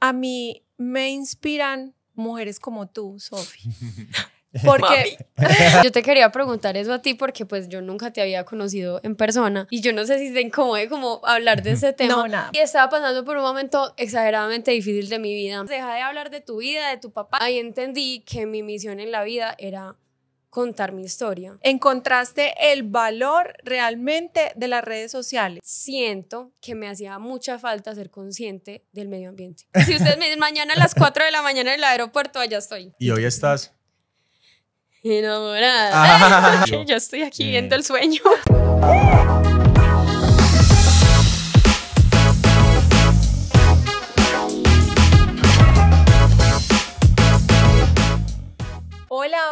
a mí me inspiran mujeres como tú, Sofi. Porque yo te quería preguntar eso a ti porque pues yo nunca te había conocido en persona y yo no sé si te incomode como hablar de ese tema. No, nada. Y estaba pasando por un momento exageradamente difícil de mi vida. Deja de hablar de tu vida, de tu papá. Ahí entendí que mi misión en la vida era contar mi historia. Encontraste el valor realmente de las redes sociales. Siento que me hacía mucha falta ser consciente del medio ambiente. Si ustedes me dicen mañana a las 4 de la mañana en el aeropuerto, allá estoy. Y hoy estás enamorada. yo. estoy aquí viendo el sueño.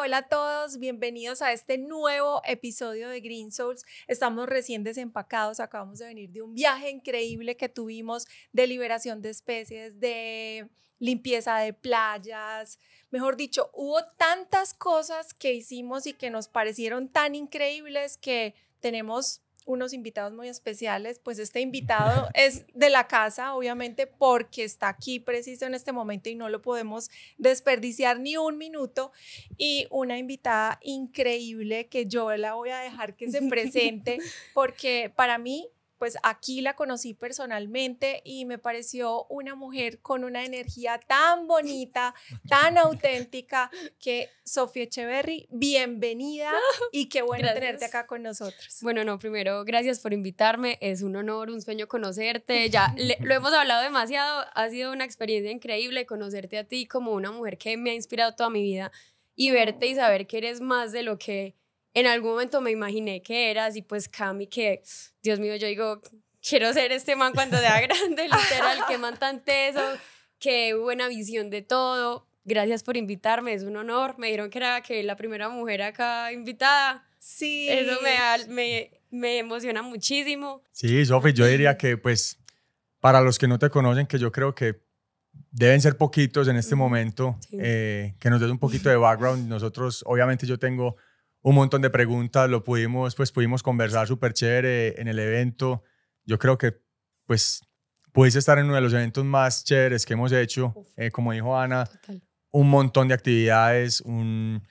hola a todos, bienvenidos a este nuevo episodio de Green Souls. Estamos recién desempacados, acabamos de venir de un viaje increíble que tuvimos de liberación de especies, de limpieza de playas, mejor dicho, hubo tantas cosas que hicimos y que nos parecieron tan increíbles que tenemos unos invitados muy especiales. Pues este invitado es de la casa, obviamente, porque está aquí preciso en este momento y no lo podemos desperdiciar ni un minuto. Y una invitada increíble que yo la voy a dejar que se presente, porque para mí pues aquí la conocí personalmente y me pareció una mujer con una energía tan bonita, tan auténtica, que Sofía Echeverry, bienvenida y qué bueno tenerte acá con nosotros. Bueno, no, primero, gracias por invitarme, es un honor, un sueño conocerte, ya lo hemos hablado demasiado, ha sido una experiencia increíble conocerte a ti como una mujer que me ha inspirado toda mi vida y verte y saber que eres más de lo que en algún momento me imaginé que eras y pues Cami que, Dios mío, yo digo, quiero ser este man cuando sea grande, literal, que man tan teso, qué buena visión de todo. Gracias por invitarme, es un honor. Me dijeron que era que la primera mujer acá invitada. Sí. Eso me, me, emociona muchísimo. Sí, Sofi, yo diría que pues para los que no te conocen, que yo creo que deben ser poquitos en este momento, eh, que nos des un poquito de background. Nosotros, obviamente yo tengo un montón de preguntas, lo pudimos, pues pudimos conversar súper chévere en el evento. Yo creo que, pues, pudiste estar en uno de los eventos más chéveres que hemos hecho. Eh, como dijo Ana, un montón de actividades, un...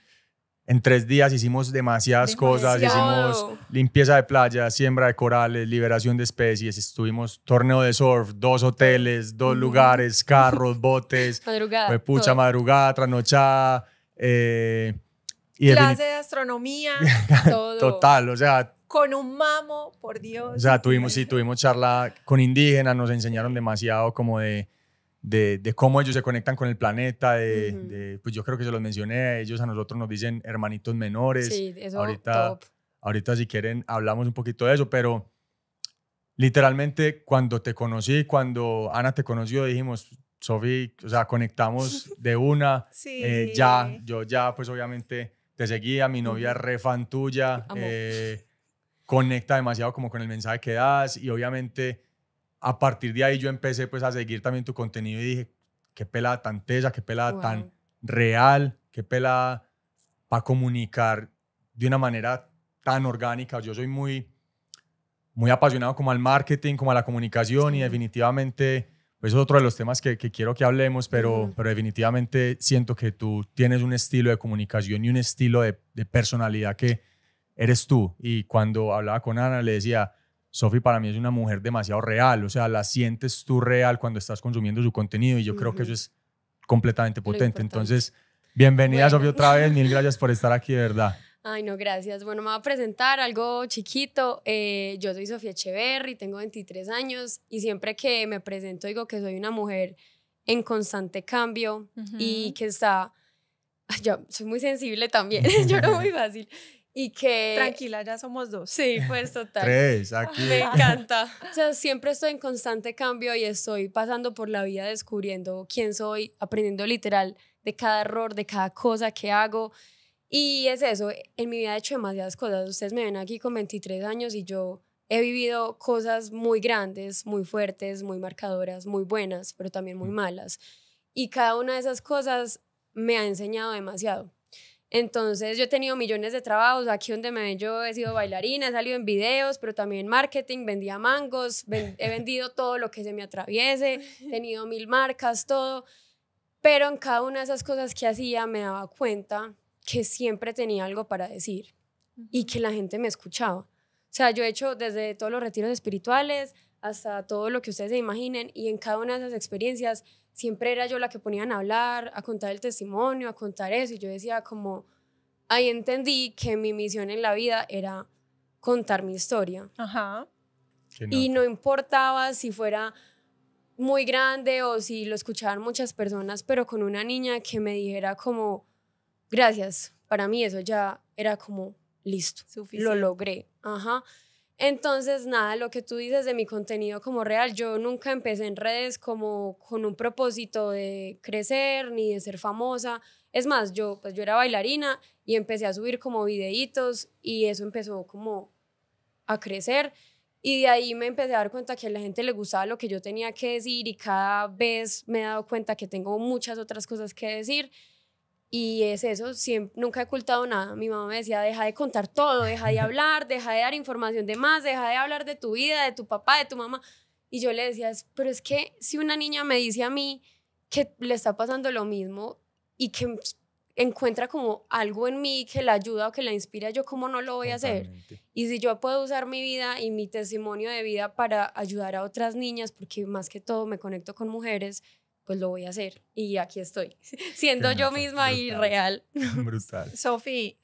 En tres días hicimos demasiadas cosas, hicimos limpieza de playa, siembra de corales, liberación de especies, estuvimos torneo de surf, dos hoteles, dos lugares, carros, botes, madrugada, fue pucha madrugada, trasnochada, eh, clase de astronomía, todo. Total, o sea... Con un mamo, por Dios. O sea, tuvimos, sí, tuvimos charla con indígenas, nos enseñaron demasiado como de, de, cómo ellos se conectan con el planeta, de, pues yo creo que se los mencioné, a ellos a nosotros nos dicen hermanitos menores. Sí, eso ahorita, ahorita si quieren hablamos un poquito de eso, pero literalmente cuando te conocí, cuando Ana te conoció, dijimos, Sofi, o sea, conectamos de una, sí. Eh, ya, yo ya, pues obviamente te seguía, mi novia re fan tuya, eh, conecta demasiado como con el mensaje que das y obviamente a partir de ahí yo empecé pues a seguir también tu contenido y dije, qué pelada tan tesa, qué pelada tan real, qué pelada para comunicar de una manera tan orgánica. Yo soy muy, muy apasionado como al marketing, como a la comunicación y definitivamente pues es otro de los temas que, quiero que hablemos, pero, pero definitivamente siento que tú tienes un estilo de comunicación y un estilo de, personalidad que eres tú. Y cuando hablaba con Ana le decía, Sofi para mí es una mujer demasiado real, o sea, la sientes tú real cuando estás consumiendo su contenido y yo creo que eso es completamente potente. Entonces, bienvenida Sofi otra vez, mil gracias por estar aquí, de verdad. Ay, no, gracias. Bueno, me va a presentar algo chiquito. Eh, yo soy Sofía Echeverri, tengo 23 años y siempre que me presento digo que soy una mujer en constante cambio y que está... Yo soy muy sensible también, lloro muy fácil. Y que... Tranquila, ya somos dos. Sí, pues total. Tres, ah, aquí. Me encanta. O sea, siempre estoy en constante cambio y estoy pasando por la vida descubriendo quién soy, aprendiendo literal de cada error, de cada cosa que hago. Y es eso, eh, en mi vida he hecho demasiadas cosas. Ustedes me ven aquí con 23 años y yo he vivido cosas muy grandes, muy fuertes, muy marcadoras, muy buenas, pero también muy mm. malas. Y cada una de esas cosas me ha enseñado demasiado. Entonces yo he tenido millones de trabajos, aquí donde me ven yo he sido bailarina, he salido en videos, pero también en marketing, vendía mangos, he vendido todo lo que se me atraviese, he tenido mil marcas, todo, pero en cada una de esas cosas que hacía me daba cuenta que siempre tenía algo para decir y que la gente me escuchaba. O sea, yo he hecho desde todos los retiros espirituales hasta todo lo que ustedes se imaginen y en cada una de esas experiencias siempre era yo la que ponían a hablar, a contar el testimonio, a contar eso y yo decía como, ahí entendí que mi misión en la vida era contar mi historia. Ajá. Y no importaba si fuera muy grande o si lo escuchaban muchas personas, pero con una niña que me dijera como, gracias. Para mí eso ya era como listo, lo logré. Ajá. Entonces, nada, lo que tú dices de mi contenido como real, yo nunca empecé en redes como con un propósito de crecer ni de ser famosa. Es más, yo pues yo era bailarina y empecé a subir como videitos y eso empezó como a crecer y de ahí me empecé a dar cuenta que a la gente le gustaba lo que yo tenía que decir y cada vez me he dado cuenta que tengo muchas otras cosas que decir y es eso, siempre, nunca he ocultado nada. Mi mamá me decía, deja de contar todo, deja de hablar, deja de dar información de más, deja de hablar de tu vida, de tu papá, de tu mamá. Y yo le decía, pero es que si una niña me dice a mí que le está pasando lo mismo y que encuentra como algo en mí que la ayuda o que la inspira, yo cómo no lo voy a hacer. Y si yo puedo usar mi vida y mi testimonio de vida para ayudar a otras niñas, porque más que todo me conecto con mujeres, pues lo voy a hacer. Y aquí estoy, siendo yo misma y real. Brutal. Sofi,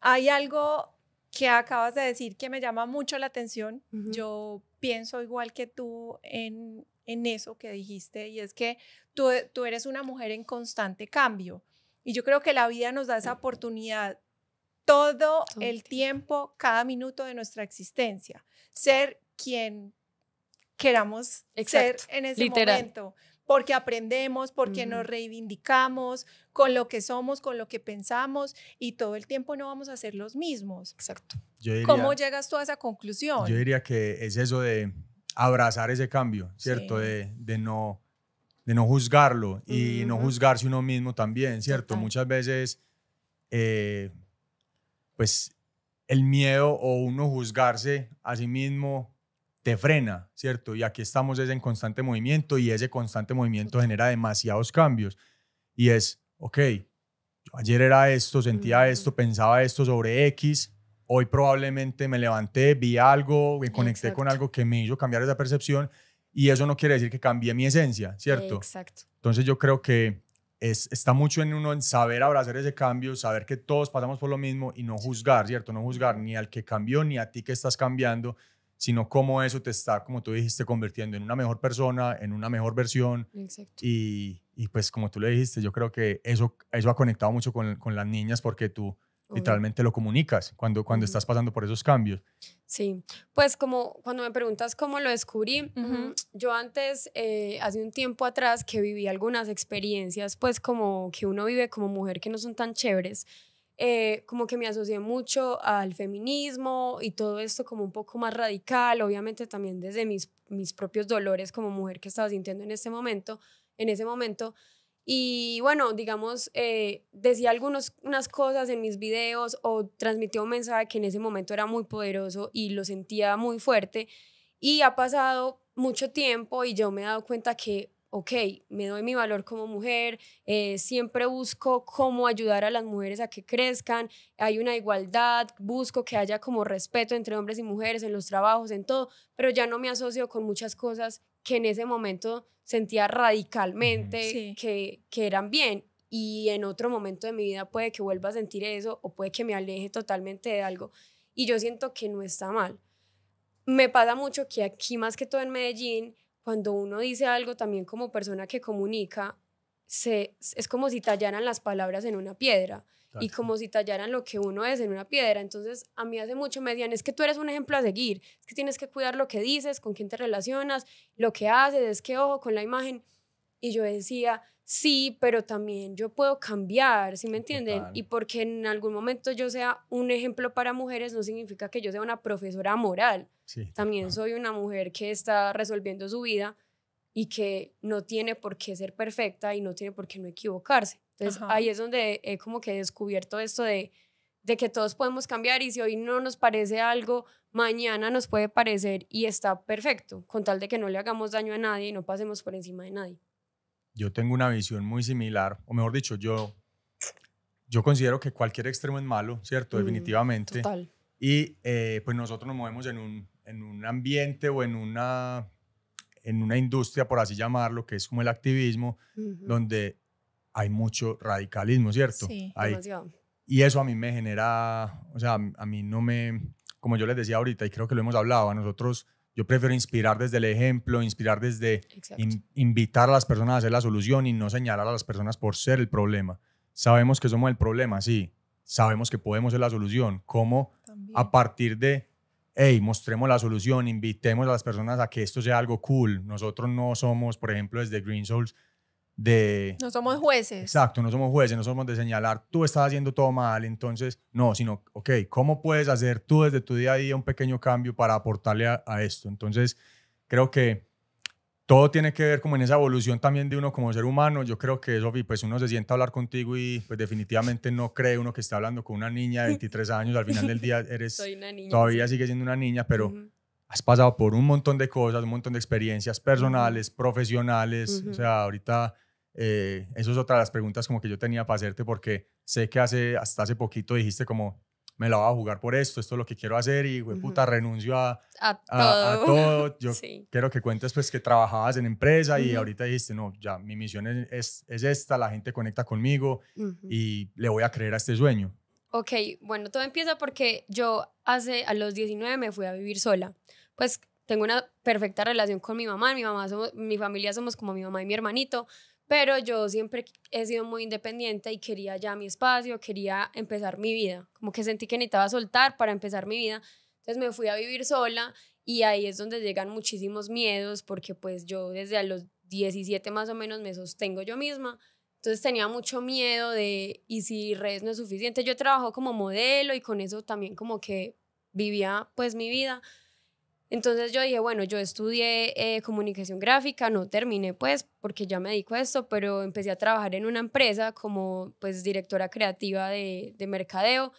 hay algo que acabas de decir que me llama mucho la atención. Yo pienso igual que tú en, en, eso que dijiste y es que tú, tú eres una mujer en constante cambio. Y yo creo que la vida nos da esa oportunidad todo el tiempo, cada minuto de nuestra existencia. Ser quien queramos ser en ese momento porque aprendemos, porque nos reivindicamos con lo que somos, con lo que pensamos y todo el tiempo no vamos a ser los mismos. Exacto. ¿Cómo llegas tú a esa conclusión? Yo diría que es eso de abrazar ese cambio, ¿cierto? De, no, de no juzgarlo y no juzgarse uno mismo también, ¿cierto? Muchas veces, eh, pues el miedo o uno juzgarse a sí mismo te frena, ¿cierto? Y aquí estamos es en constante movimiento y ese constante movimiento genera demasiados cambios. Y es, ok, ayer era esto, sentía esto, pensaba esto sobre X, hoy probablemente me levanté, vi algo, me conecté con algo que me hizo cambiar esa percepción y eso no quiere decir que cambié mi esencia, ¿cierto? Exacto. Entonces yo creo que es, está mucho en uno en saber abrazar ese cambio, saber que todos pasamos por lo mismo y no juzgar, ¿cierto? No juzgar ni al que cambió ni a ti que estás cambiando, sino cómo eso te está, como tú dijiste, convirtiendo en una mejor persona, en una mejor versión. Exacto. Y, y pues como tú le dijiste, yo creo que eso, eso ha conectado mucho con, con las niñas porque tú literalmente lo comunicas cuando, cuando estás pasando por esos cambios. Sí, pues como cuando me preguntas cómo lo descubrí, mm, yo antes, eh, hace un tiempo atrás, que viví algunas experiencias, pues como que uno vive como mujer que no son tan chéveres eh, como que me asocié mucho al feminismo y todo esto como un poco más radical, obviamente también desde mis, mis propios dolores como mujer que estaba sintiendo en momento, en ese momento. Y bueno, digamos, eh, decía algunas unas cosas en mis videos o transmitía un mensaje que en ese momento era muy poderoso y lo sentía muy fuerte. Y ha pasado mucho tiempo y yo me he dado cuenta que ok, me doy mi valor como mujer, eh, siempre busco cómo ayudar a las mujeres a que crezcan, hay una igualdad, busco que haya como respeto entre hombres y mujeres en los trabajos, en todo, pero ya no me asocio con muchas cosas que en ese momento sentía radicalmente que, que eran bien y en otro momento de mi vida puede que vuelva a sentir eso o puede que me aleje totalmente de algo y yo siento que no está mal. Me pasa mucho que aquí más que todo en Medellín, cuando uno dice algo también como persona que comunica, es como si tallaran las palabras en una piedra y como si tallaran lo que uno es en una piedra. Entonces, a mí hace mucho me decían, es que tú eres un ejemplo a seguir, es que tienes que cuidar lo que dices, con quién te relacionas, lo que haces, es que ojo con la imagen. Y yo decía, sí, pero también yo puedo cambiar, ¿sí me entienden? Y porque en algún momento yo sea un ejemplo para mujeres no significa que yo sea una profesora moral. Sí, también soy una mujer que está resolviendo su vida y que no tiene por qué ser perfecta y no tiene por qué no equivocarse. Entonces ahí es donde he como que descubierto esto de, de que todos podemos cambiar y si hoy no nos parece algo, mañana nos puede parecer y está perfecto, con tal de que no le hagamos daño a nadie y no pasemos por encima de nadie yo tengo una visión muy similar, o mejor dicho, yo, yo considero que cualquier extremo es malo, ¿cierto? Mm, Definitivamente. Total. Y eh, pues nosotros nos movemos en un, en un ambiente o en una, en una industria, por así llamarlo, que es como el activismo, donde hay mucho radicalismo, ¿cierto? Sí, hay, Y eso a mí me genera, o sea, a mí no me, como yo les decía ahorita, y creo que lo hemos hablado, a nosotros yo prefiero inspirar desde el ejemplo, inspirar desde invitar a las personas a hacer la solución y no señalar a las personas por ser el problema. Sabemos que somos el problema, sí. Sabemos que podemos ser la solución. ¿Cómo a partir de, hey, mostremos la solución, invitemos a las personas a que esto sea algo cool? Nosotros no somos, por ejemplo, desde Green Souls, no somos jueces. Exacto, no somos jueces, no somos de señalar, tú estás haciendo todo mal, entonces, no, sino, ok, ¿cómo puedes hacer tú desde tu día a día un pequeño cambio para aportarle a, esto? Entonces, creo que todo tiene que ver como en esa evolución también de uno como ser humano. Yo creo que, Sofi, pues uno se sienta a hablar contigo y pues definitivamente no cree uno que está hablando con una niña de 23 años. Al final del día eres... todavía sigue siendo una niña, pero has pasado por un montón de cosas, un montón de experiencias personales, profesionales. O sea, ahorita eh, eso es otra de las preguntas como que yo tenía para hacerte porque sé que hace, hasta hace poquito dijiste como, me la voy a jugar por esto, esto es lo que quiero hacer y, güey, puta, renuncio a, a, todo. Yo quiero que cuentes, pues, que trabajabas en empresa y ahorita dijiste, no, ya, mi misión es, es esta, la gente conecta conmigo y le voy a creer a este sueño. Ok, bueno, todo empieza porque yo hace, a los 19 me fui a vivir sola pues tengo una perfecta relación con mi mamá, mi mamá somos, mi familia somos como mi mamá y mi hermanito, pero yo siempre he sido muy independiente y quería ya mi espacio, quería empezar mi vida, como que sentí que necesitaba soltar para empezar mi vida, entonces me fui a vivir sola y ahí es donde llegan muchísimos miedos porque pues yo desde a los 17 más o menos me sostengo yo misma. Entonces tenía mucho miedo de, y si redes no es suficiente, yo trabajo como modelo y con eso también como que vivía pues mi vida, entonces yo dije, bueno, yo estudié eh, comunicación gráfica, no terminé pues porque ya me dedico a esto, pero empecé a trabajar en una empresa como pues directora creativa de, de mercadeo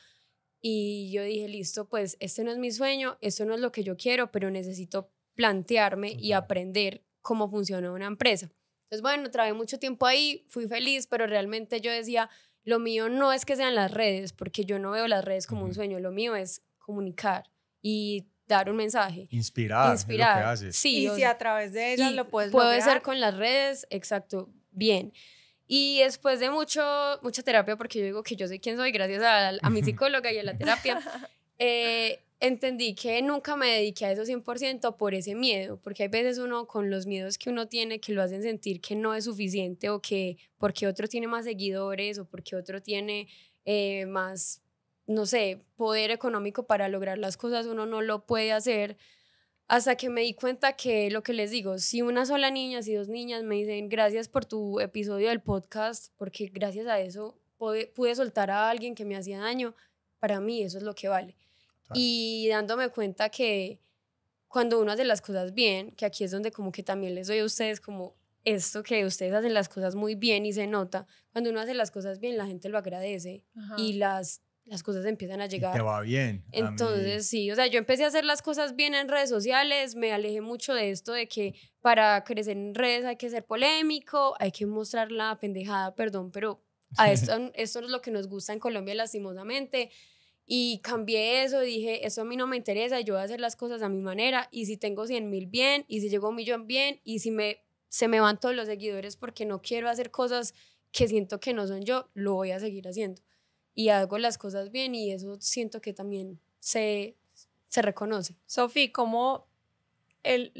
y yo dije, listo, pues este no es mi sueño, esto no es lo que yo quiero, pero necesito plantearme y aprender cómo funciona una empresa. Entonces bueno, trabajé mucho tiempo ahí, fui feliz, pero realmente yo decía, lo mío no es que sean las redes, porque yo no veo las redes como un sueño, lo mío es comunicar y dar un mensaje. Inspirar. Inspirar. y si a través de ella lo puedes Puede ser con las redes, exacto, bien. Y después de mucho, mucha terapia, porque yo digo que yo sé quién soy gracias a, mi psicóloga y a la terapia, eh, entendí que nunca me dediqué a eso 100% por ese miedo, porque hay veces uno con los miedos que uno tiene que lo hacen sentir que no es suficiente o que porque otro tiene más seguidores o porque otro tiene eh, más no sé, poder económico para lograr las cosas, uno no lo puede hacer hasta que me di cuenta que lo que les digo, si una sola niña, si dos niñas me dicen gracias por tu episodio del podcast, porque gracias a eso pude, soltar a alguien que me hacía daño, para mí eso es lo que vale. Y dándome cuenta que cuando uno hace las cosas bien, que aquí es donde como que también les doy a ustedes como esto que ustedes hacen las cosas muy bien y se nota, cuando uno hace las cosas bien la gente lo agradece y las las cosas empiezan a llegar. te va bien. Entonces, sí, o sea, yo empecé a hacer las cosas bien en redes sociales, me alejé mucho de esto de que para crecer en redes hay que ser polémico, hay que mostrar la pendejada, perdón, pero a esto, esto es lo que nos gusta en Colombia lastimosamente. Y cambié eso, dije, eso a mí no me interesa, yo voy a hacer las cosas a mi manera, y si tengo 100 mil bien, y si llego a un millón bien, y si me, se me van todos los seguidores porque no quiero hacer cosas que siento que no son yo, lo voy a seguir haciendo y hago las cosas bien y eso siento que también se, reconoce. Sofi, como el,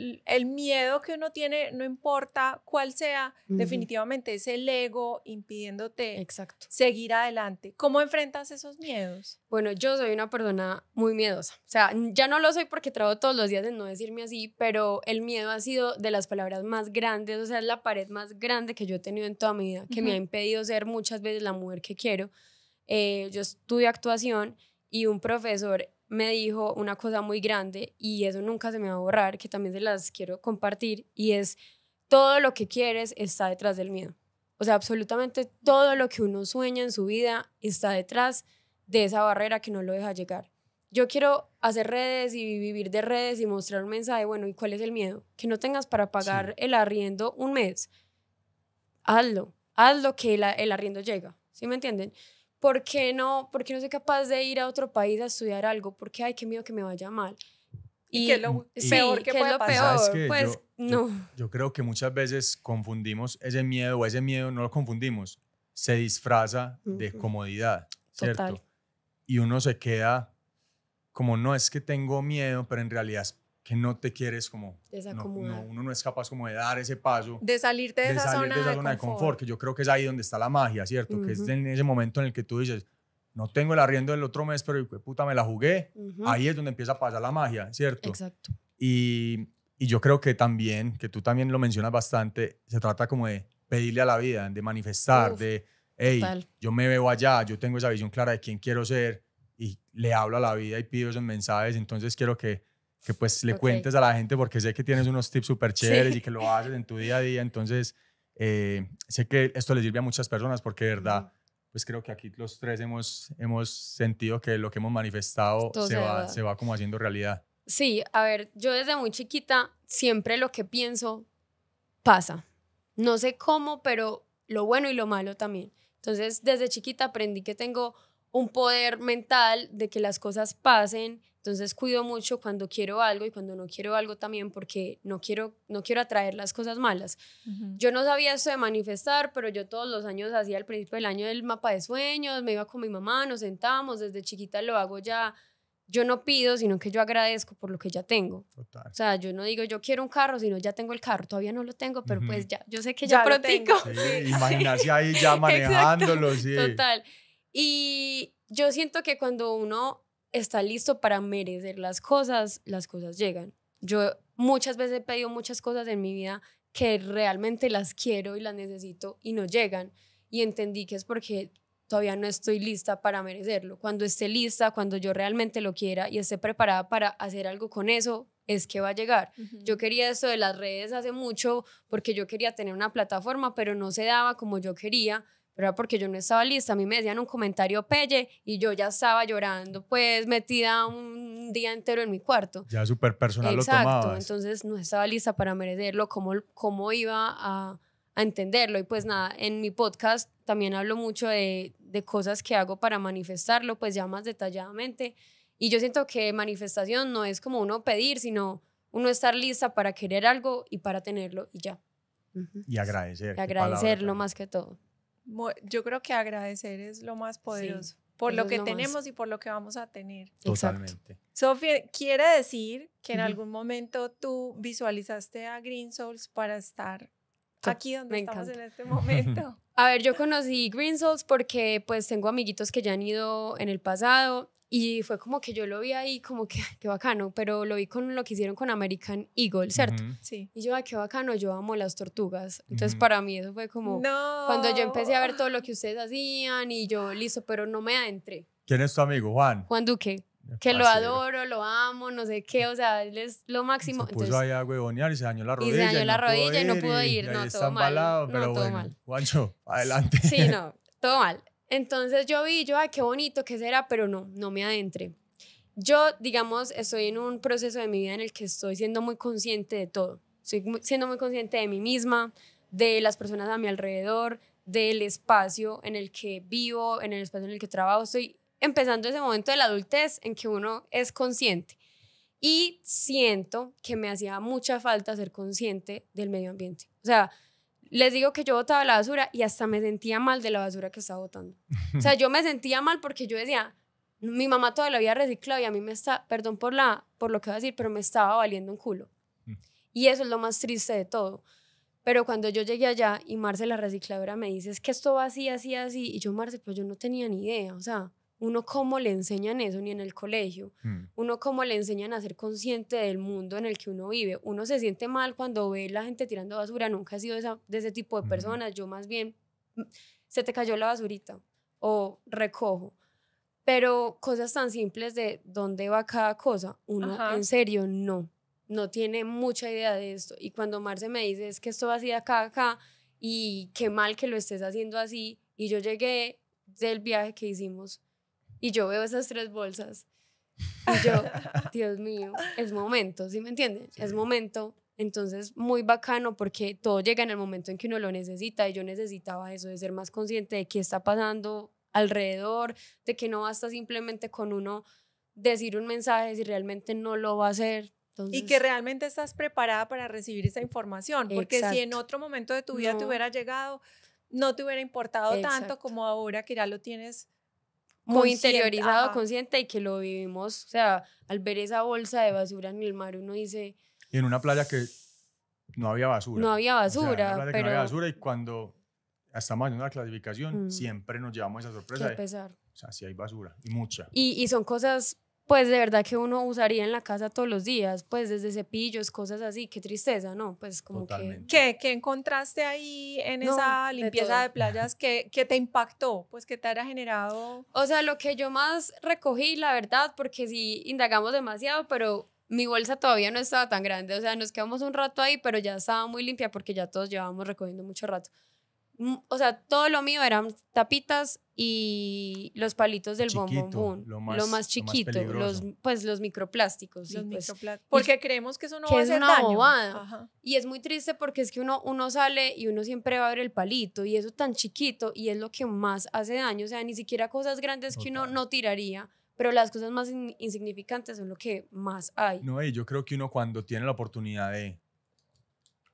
miedo que uno tiene, no importa cuál sea, definitivamente es el ego impidiéndote Exacto. seguir adelante. ¿Cómo enfrentas esos miedos? Bueno, yo soy una persona muy miedosa. O sea, ya no lo soy porque trabajo todos los días en no decirme así, pero el miedo ha sido de las palabras más grandes, o sea, es la pared más grande que yo he tenido en toda mi vida, que me ha impedido ser muchas veces la mujer que quiero eh, yo estudié actuación y un profesor me dijo una cosa muy grande y eso nunca se me va a borrar, que también se las quiero compartir, y es todo lo que quieres está detrás del miedo. O sea, absolutamente todo lo que uno sueña en su vida está detrás de esa barrera que no lo deja llegar. Yo quiero hacer redes y vivir de redes y mostrar un mensaje, bueno, ¿y cuál es el miedo? Que no tengas para pagar el arriendo un mes. Hazlo, hazlo que el arriendo llega, ¿sí me entienden? ¿por qué no, por qué no soy capaz de ir a otro país a estudiar algo? Porque, hay que miedo que me vaya mal. Y, qué es lo peor que, puede pasar? Peor, pues yo, no. Yo, creo que muchas veces confundimos ese miedo o ese miedo no lo confundimos, se disfraza de comodidad, ¿cierto? Y uno se queda como no es que tengo miedo, pero en realidad es que no te quieres como... No, uno no es capaz como de dar ese paso. De salirte de, esa, zona, de confort. que yo creo que es ahí donde está la magia, ¿cierto? Que es en ese momento en el que tú dices, no tengo el arriendo del otro mes, pero puta, me la jugué. Ahí es donde empieza a pasar la magia, ¿cierto? Exacto. Y, y yo creo que también, que tú también lo mencionas bastante, se trata como de pedirle a la vida, de manifestar, de, hey, yo me veo allá, yo tengo esa visión clara de quién quiero ser y le hablo a la vida y pido esos mensajes. Entonces quiero que que pues le cuentes a la gente porque sé que tienes unos tips súper chéveres y que lo haces en tu día a día. Entonces, eh, sé que esto le sirve a muchas personas porque de verdad, pues creo que aquí los tres hemos, hemos sentido que lo que hemos manifestado se va, se va como haciendo realidad. Sí, a ver, yo desde muy chiquita siempre lo que pienso pasa. No sé cómo, pero lo bueno y lo malo también. Entonces, desde chiquita aprendí que tengo un poder mental de que las cosas pasen entonces cuido mucho cuando quiero algo y cuando no quiero algo también porque no quiero, no quiero atraer las cosas malas. Yo no sabía eso de manifestar, pero yo todos los años hacía al principio del año el mapa de sueños, me iba con mi mamá, nos sentábamos, desde chiquita lo hago ya. Yo no pido, sino que yo agradezco por lo que ya tengo. O sea, yo no digo yo quiero un carro, sino ya tengo el carro. Todavía no lo tengo, pero pues ya, yo sé que ya, lo practico. sí. ahí ya manejándolo, sí. Total. Y yo siento que cuando uno está listo para merecer las cosas, las cosas llegan. Yo muchas veces he pedido muchas cosas en mi vida que realmente las quiero y las necesito y no llegan. Y entendí que es porque todavía no estoy lista para merecerlo. Cuando esté lista, cuando yo realmente lo quiera y esté preparada para hacer algo con eso, es que va a llegar. Yo quería esto de las redes hace mucho porque yo quería tener una plataforma, pero no se daba como yo quería pero era porque yo no estaba lista. A mí me decían un comentario pelle y yo ya estaba llorando, pues metida un día entero en mi cuarto. Ya súper personal Exacto, entonces no estaba lista para merecerlo, cómo, cómo iba a, a, entenderlo. Y pues nada, en mi podcast también hablo mucho de, de cosas que hago para manifestarlo, pues ya más detalladamente. Y yo siento que manifestación no es como uno pedir, sino uno estar lista para querer algo y para tenerlo y ya. Y agradecer. Y agradecerlo más que todo. Yo creo que agradecer es lo más poderoso. por lo que tenemos y por lo que vamos a tener. exactamente Sofía, quiere decir que en algún momento tú visualizaste a Green Souls para estar aquí donde estamos en este momento. A ver, yo conocí Green Souls porque pues tengo amiguitos que ya han ido en el pasado y fue como que yo lo vi ahí, como que qué bacano, pero lo vi con lo que hicieron con American Eagle, ¿cierto? Sí. Y yo, ah, qué bacano, yo amo las tortugas. Entonces, para mí eso fue como cuando yo empecé a ver todo lo que ustedes hacían y yo, listo, pero no me adentré. ¿Quién es tu amigo, Juan? Juan Duque. que lo adoro, lo amo, no sé qué, o sea, él es lo máximo. Se puso ahí a huevonear y se dañó la rodilla. Y se dañó la rodilla y no pudo ir, no, todo mal. pero bueno, Juancho, adelante. Sí, no, todo mal. Entonces yo vi, yo, ay, qué bonito, qué será, pero no, no me adentré. Yo, digamos, estoy en un proceso de mi vida en el que estoy siendo muy consciente de todo. Estoy siendo muy consciente de mí misma, de las personas a mi alrededor, del espacio en el que vivo, en el espacio en el que trabajo. Estoy empezando ese momento de la adultez en que uno es consciente. Y siento que me hacía mucha falta ser consciente del medio ambiente. O sea, les digo que yo botaba la basura y hasta me sentía mal de la basura que estaba botando. o sea, yo me sentía mal porque yo decía, mi mamá toda la vida reciclado y a mí me está, perdón por, la, por lo que voy a decir, pero me estaba valiendo un culo. Mm. Y eso es lo más triste de todo. Pero cuando yo llegué allá y Marce, la recicladora, me dice, es que esto va así, así, así, y yo, Marce, pues yo no tenía ni idea, o sea, uno cómo le enseñan eso ni en el colegio, mm. uno cómo le enseñan a ser consciente del mundo en el que uno vive. Uno se siente mal cuando ve la gente tirando basura, nunca he sido de ese tipo de mm. personas, yo más bien, mm, se te cayó la basurita o recojo. Pero cosas tan simples de dónde va cada cosa, uno en serio no, no tiene mucha idea de esto. Y cuando Marce me dice, es que esto va así acá acá y qué mal que lo estés haciendo así, y yo llegué del viaje que hicimos y yo veo esas tres bolsas y yo, Dios mío, es momento, ¿sí me entienden? Es momento. Entonces, muy bacano porque todo llega en el momento en que uno lo necesita y yo necesitaba eso, de ser más consciente de qué está pasando alrededor, de que no basta simplemente con uno decir un mensaje si realmente no lo va a hacer. y que realmente estás preparada para recibir esa información, porque si en otro momento de tu vida te hubiera llegado, no te hubiera importado tanto como ahora que ya lo tienes muy interiorizado, consciente y que lo vivimos. O sea, al ver esa bolsa de basura en el mar, uno dice. Y en una playa que no había basura. No había basura. había basura y cuando estamos haciendo la clasificación, mm. siempre nos llevamos esa sorpresa. Qué pesar. o sea, si hay basura y mucha. Y, y son cosas pues de verdad que uno usaría en la casa todos los días, pues desde cepillos, cosas así, qué tristeza, ¿no? Pues como que... ¿Qué, encontraste ahí en esa limpieza de, playas que, que, te impactó? Pues que te haya generado... O sea, lo que yo más recogí, la verdad, porque sí indagamos demasiado, pero mi bolsa todavía no estaba tan grande, o sea, nos quedamos un rato ahí, pero ya estaba muy limpia porque ya todos llevábamos recogiendo mucho rato o sea, todo lo mío eran tapitas y los palitos del bombón, bon, lo, lo, más chiquito, los, pues los microplásticos. Pues. porque creemos que eso no va a hacer es una daño. bobada. Y es muy triste porque es que uno, uno sale y uno siempre va a ver el palito y eso tan chiquito y es lo que más hace daño. O sea, ni siquiera cosas grandes que uno no tiraría pero las cosas más insignificantes son lo que más hay. No, y yo creo que uno cuando tiene la oportunidad de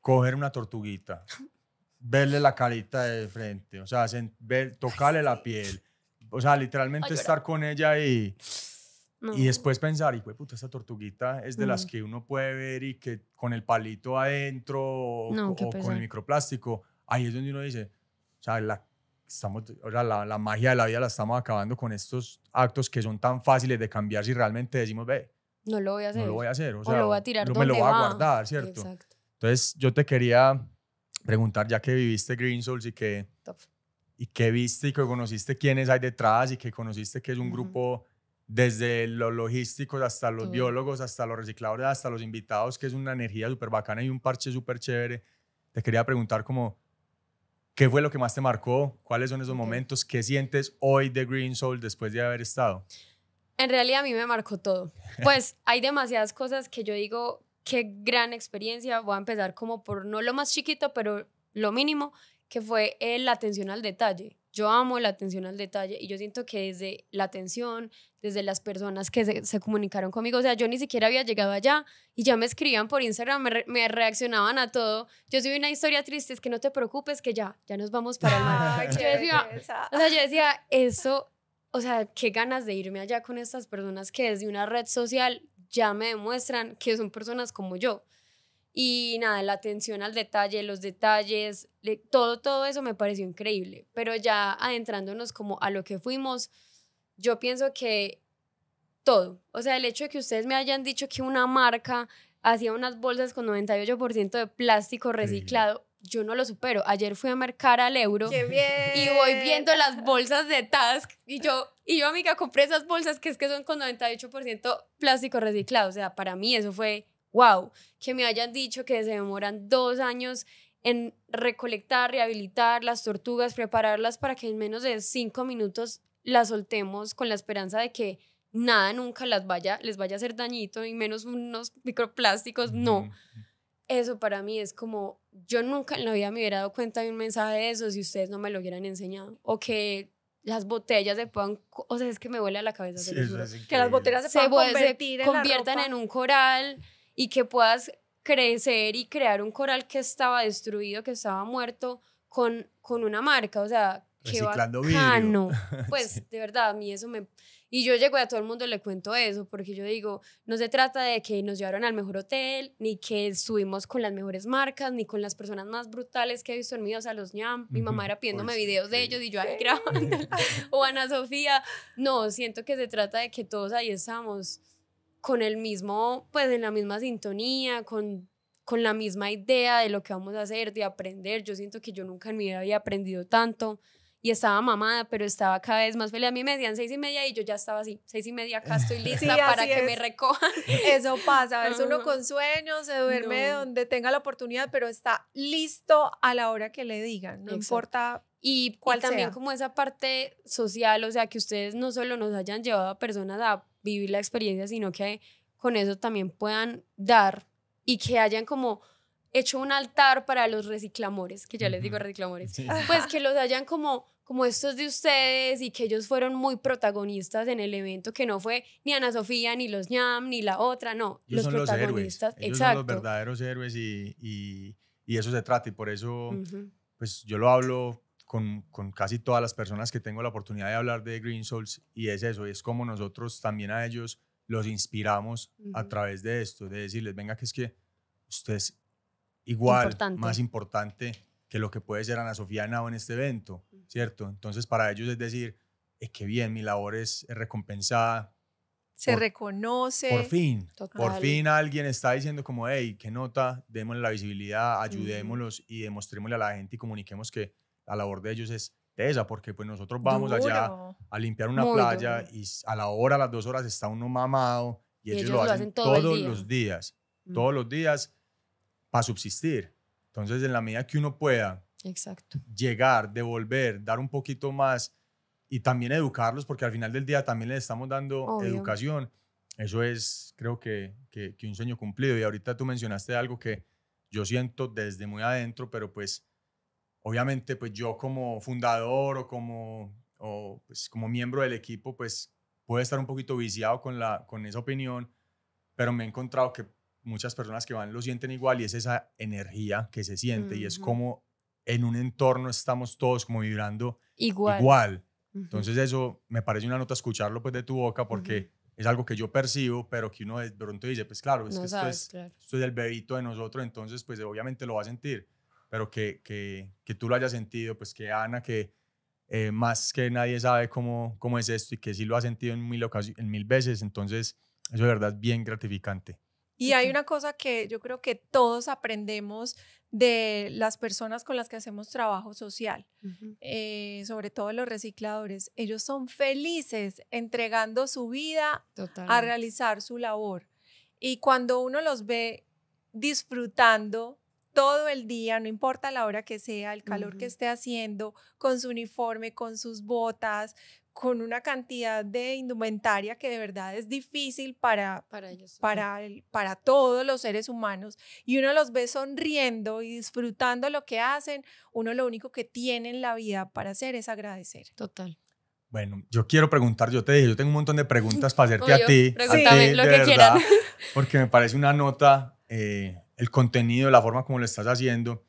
coger una tortuguita, verle la carita de frente, o sea, ver, tocarle la piel, o sea, literalmente estar con ella y, y después pensar, y pues puta, esta tortuguita es de las que uno puede ver y que con el palito adentro o, con el microplástico, ahí es donde uno dice, o sea, la, estamos, o la, la, magia de la vida la estamos acabando con estos actos que son tan fáciles de cambiar si realmente decimos, ve, no lo voy a hacer. lo voy a hacer, o, sea, lo voy a tirar. me lo voy a guardar, ¿cierto? Exacto. Entonces, yo te quería preguntar, ya que viviste Green Souls y que, Top. y que viste y que conociste quiénes hay detrás y que conociste que es un grupo desde los logísticos hasta los biólogos, hasta los recicladores, hasta los invitados, que es una energía súper bacana y un parche súper chévere. Te quería preguntar como, ¿qué fue lo que más te marcó? ¿Cuáles son esos momentos? ¿Qué sientes hoy de Green Soul después de haber estado? En realidad a mí me marcó todo. Pues hay demasiadas cosas que yo digo qué gran experiencia. Voy a empezar como por no lo más chiquito, pero lo mínimo, que fue la atención al detalle. Yo amo la atención al detalle y yo siento que desde la atención, desde las personas que se, comunicaron conmigo, o sea, yo ni siquiera había llegado allá y ya me escribían por Instagram, me, reaccionaban a todo. Yo soy una historia triste, es que no te preocupes, que ya, ya nos vamos para el yo, decía, o sea, yo decía, eso, o sea, qué ganas de irme allá con estas personas que desde una red social ya me demuestran que son personas como yo. Y nada, la atención al detalle, los detalles, todo, todo eso me pareció increíble. Pero ya adentrándonos como a lo que fuimos, yo pienso que todo, o sea, el hecho de que ustedes me hayan dicho que una marca hacía unas bolsas con 98% de plástico reciclado, yo no lo supero. Ayer fui a marcar al euro y voy viendo las bolsas de Task y yo, y yo amiga, compré esas bolsas que es que son con 98% plástico reciclado. O sea, para mí eso fue wow. Que me hayan dicho que se demoran dos años en recolectar, rehabilitar las tortugas, prepararlas para que en menos de cinco minutos las soltemos con la esperanza de que nada nunca las vaya, les vaya a hacer dañito y menos unos microplásticos, no eso para mí es como, yo nunca en la vida me hubiera dado cuenta de un mensaje de eso si ustedes no me lo hubieran enseñado. O que las botellas se puedan, o sea, es que me vuela la cabeza. Sí, que las botellas se, puedan convertir se conviertan en, un coral y que puedas crecer y crear un coral que estaba destruido, que estaba muerto, con, con una marca, o sea, que bacano. Pues, de verdad, a mí eso me... Y yo llego y a todo el mundo le cuento eso, porque yo digo, no se trata de que nos llevaron al mejor hotel, ni que estuvimos con las mejores marcas, ni con las personas más brutales que he visto en mi, o sea, los ñam. Mi mamá era pidiéndome pues videos de ellos y yo ahí grabando, o Ana Sofía. No, siento que se trata de que todos ahí estamos con el mismo, pues en la misma sintonía, con con la misma idea de lo que vamos a hacer, de aprender. Yo siento que yo nunca en mi vida había aprendido tanto y estaba mamada, pero estaba cada vez más feliz. A mí me decían seis y media y yo ya estaba así, seis y media acá estoy lista para que me recojan. Eso pasa, a veces uno con sueños, se duerme donde tenga la oportunidad, pero está listo a la hora que le digan, no importa y, también como esa parte social, o sea, que ustedes no solo nos hayan llevado a personas a vivir la experiencia, sino que con eso también puedan dar y que hayan como hecho un altar para los reciclamores, que ya les digo reciclamores, pues que los hayan como como estos de ustedes y que ellos fueron muy protagonistas en el evento, que no fue ni Ana Sofía, ni los ñam, ni la otra, no, los protagonistas. Los exacto. los verdaderos héroes y, y, y, eso se trata y por eso, pues yo lo hablo con, con, casi todas las personas que tengo la oportunidad de hablar de Green Souls y es eso, y es como nosotros también a ellos los inspiramos a través de esto, de decirles, venga, que es que ustedes igual, más importante que lo que puede ser Ana Sofía o en este evento, ¿cierto? Entonces, para ellos es decir, es eh, que bien, mi labor es recompensada. Se reconoce. Por fin, por fin alguien está diciendo como, hey, qué nota, démosle la visibilidad, ayudémoslos y demostrémosle a la gente y comuniquemos que la labor de ellos es esa, porque pues nosotros vamos allá a limpiar una playa y a la hora, a las dos horas está uno mamado y, ellos, lo hacen, todos los días, todos los días para subsistir. Entonces, en la medida que uno pueda Exacto. llegar, devolver, dar un poquito más y también educarlos, porque al final del día también les estamos dando educación. Eso es, creo que, que, un sueño cumplido. Y ahorita tú mencionaste algo que yo siento desde muy adentro, pero pues obviamente pues yo como fundador o como, o pues, como miembro del equipo, pues puedo estar un poquito viciado con, la, con esa opinión, pero me he encontrado que muchas personas que van lo sienten igual y es esa energía que se siente y es como en un entorno estamos todos como vibrando igual. Entonces eso me parece una nota escucharlo pues de tu boca porque es algo que yo percibo, pero que uno de pronto dice, pues claro, es que esto, es, el bebito de nosotros, entonces pues obviamente lo va a sentir, pero que, que, tú lo hayas sentido, pues que Ana, que eh, más que nadie sabe cómo, cómo es esto y que sí lo ha sentido en mil, en mil veces, entonces eso de verdad bien gratificante. Y hay una cosa que yo creo que todos aprendemos de las personas con las que hacemos trabajo social, eh, sobre todo los recicladores. Ellos son felices entregando su vida a realizar su labor. Y cuando uno los ve disfrutando todo el día, no importa la hora que sea, el calor que esté haciendo, con su uniforme, con sus botas, con una cantidad de indumentaria que de verdad es difícil para, para, ellos, para, para todos los seres humanos, y uno los ve sonriendo y disfrutando lo que hacen, uno lo único que tiene en la vida para hacer es agradecer. Total. Bueno, yo quiero preguntar, yo te dije, yo tengo un montón de preguntas para hacerte a ti, a ti de lo que verdad, porque me parece una nota, eh, el contenido, la forma como lo estás haciendo,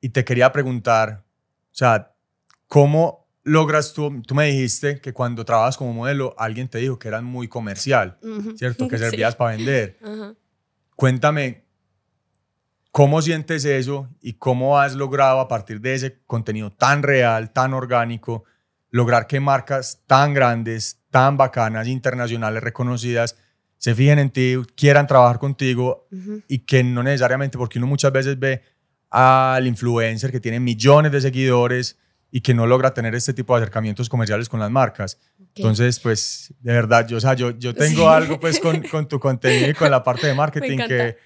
y te quería preguntar, o sea, ¿cómo logras tú, tú me dijiste que cuando trabajas como modelo, alguien te dijo que eras muy comercial, ¿cierto? Que servías para vender. Cuéntame, ¿cómo sientes eso y cómo has logrado a partir de ese contenido tan real, tan orgánico, lograr que marcas tan grandes, tan bacanas, internacionales, reconocidas, se fijen en ti, quieran trabajar contigo y que no necesariamente, porque uno muchas veces ve al influencer que tiene millones de seguidores, y que no logra tener este tipo de acercamientos comerciales con las marcas. Entonces, pues, de verdad, yo, o sea, yo, yo tengo algo pues con, con, tu contenido y con la parte de marketing que,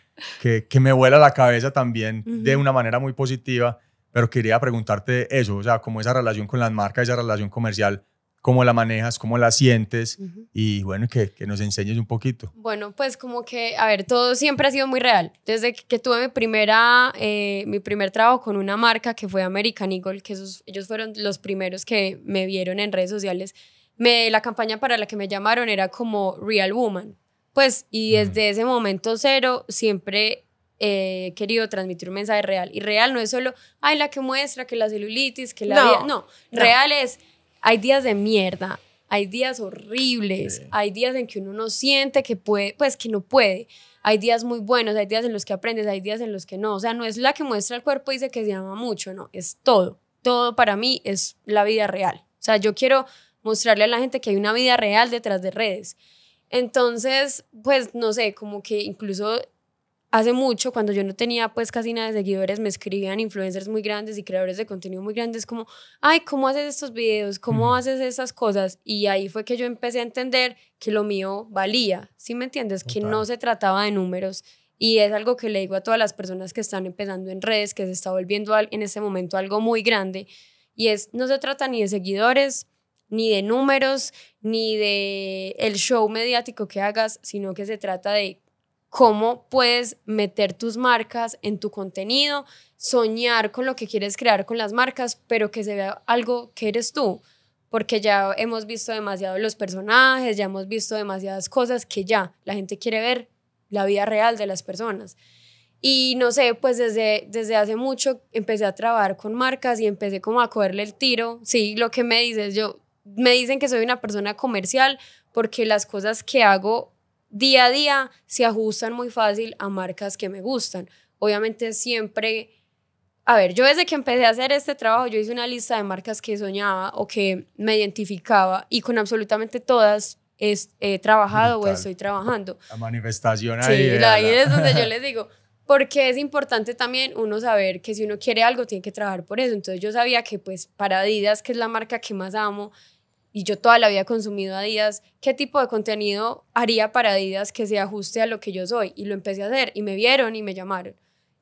que, que, me vuela la cabeza también de una manera muy positiva, pero quería preguntarte eso, o sea, como esa relación con las marcas, esa relación comercial cómo la manejas, cómo la sientes y bueno, que, nos enseñes un poquito. Bueno, pues como que, a ver, todo siempre ha sido muy real. Desde que, tuve mi, primera, eh, mi primer trabajo con una marca que fue American Eagle, que ellos fueron los primeros que me vieron en redes sociales, me, la campaña para la que me llamaron era como Real Woman. Pues, y desde ese momento cero siempre eh, he querido transmitir un mensaje real. Y real no es solo, ay, la que muestra, que la celulitis, que la... no. real es hay días de mierda, hay días horribles, hay días en que uno no siente que puede, pues que no puede. Hay días muy buenos, hay días en los que aprendes, hay días en los que no. O sea, no es la que muestra el cuerpo y dice que se ama mucho, no, es todo. Todo para mí es la vida real. O sea, yo quiero mostrarle a la gente que hay una vida real detrás de redes. Entonces, pues no sé, como que incluso hace mucho, cuando yo no tenía pues casi nada de seguidores, me escribían influencers muy grandes y creadores de contenido muy grandes como, ay, ¿cómo haces estos videos? ¿Cómo haces esas cosas? Y ahí fue que yo empecé a entender que lo mío valía, ¿sí me entiendes? Que no se trataba de números. Y es algo que le digo a todas las personas que están empezando en redes, que se está volviendo en ese momento algo muy grande. Y es, no se trata ni de seguidores, ni de números, ni de el show mediático que hagas, sino que se trata de cómo puedes meter tus marcas en tu contenido, soñar con lo que quieres crear con las marcas, pero que se vea algo que eres tú, porque ya hemos visto demasiado los personajes, ya hemos visto demasiadas cosas que ya la gente quiere ver la vida real de las personas. Y no sé, pues desde, desde hace mucho empecé a trabajar con marcas y empecé como a cogerle el tiro. Sí, lo que me dices, yo me dicen que soy una persona comercial porque las cosas que hago día a día se ajustan muy fácil a marcas que me gustan. Obviamente siempre, a ver, yo desde que empecé a hacer este trabajo, yo hice una lista de marcas que soñaba o que me identificaba y con absolutamente todas es, he trabajado o estoy trabajando. La manifestación ahí. Sí, ahí es donde yo les digo, porque es importante también uno saber que si uno quiere algo tiene que trabajar por eso. Entonces yo sabía que pues para Adidas, que es la marca que más amo, y yo toda la había consumido Adidas, ¿qué tipo de contenido haría para Adidas que se ajuste a lo que yo soy? Y lo empecé a hacer y me vieron y me llamaron.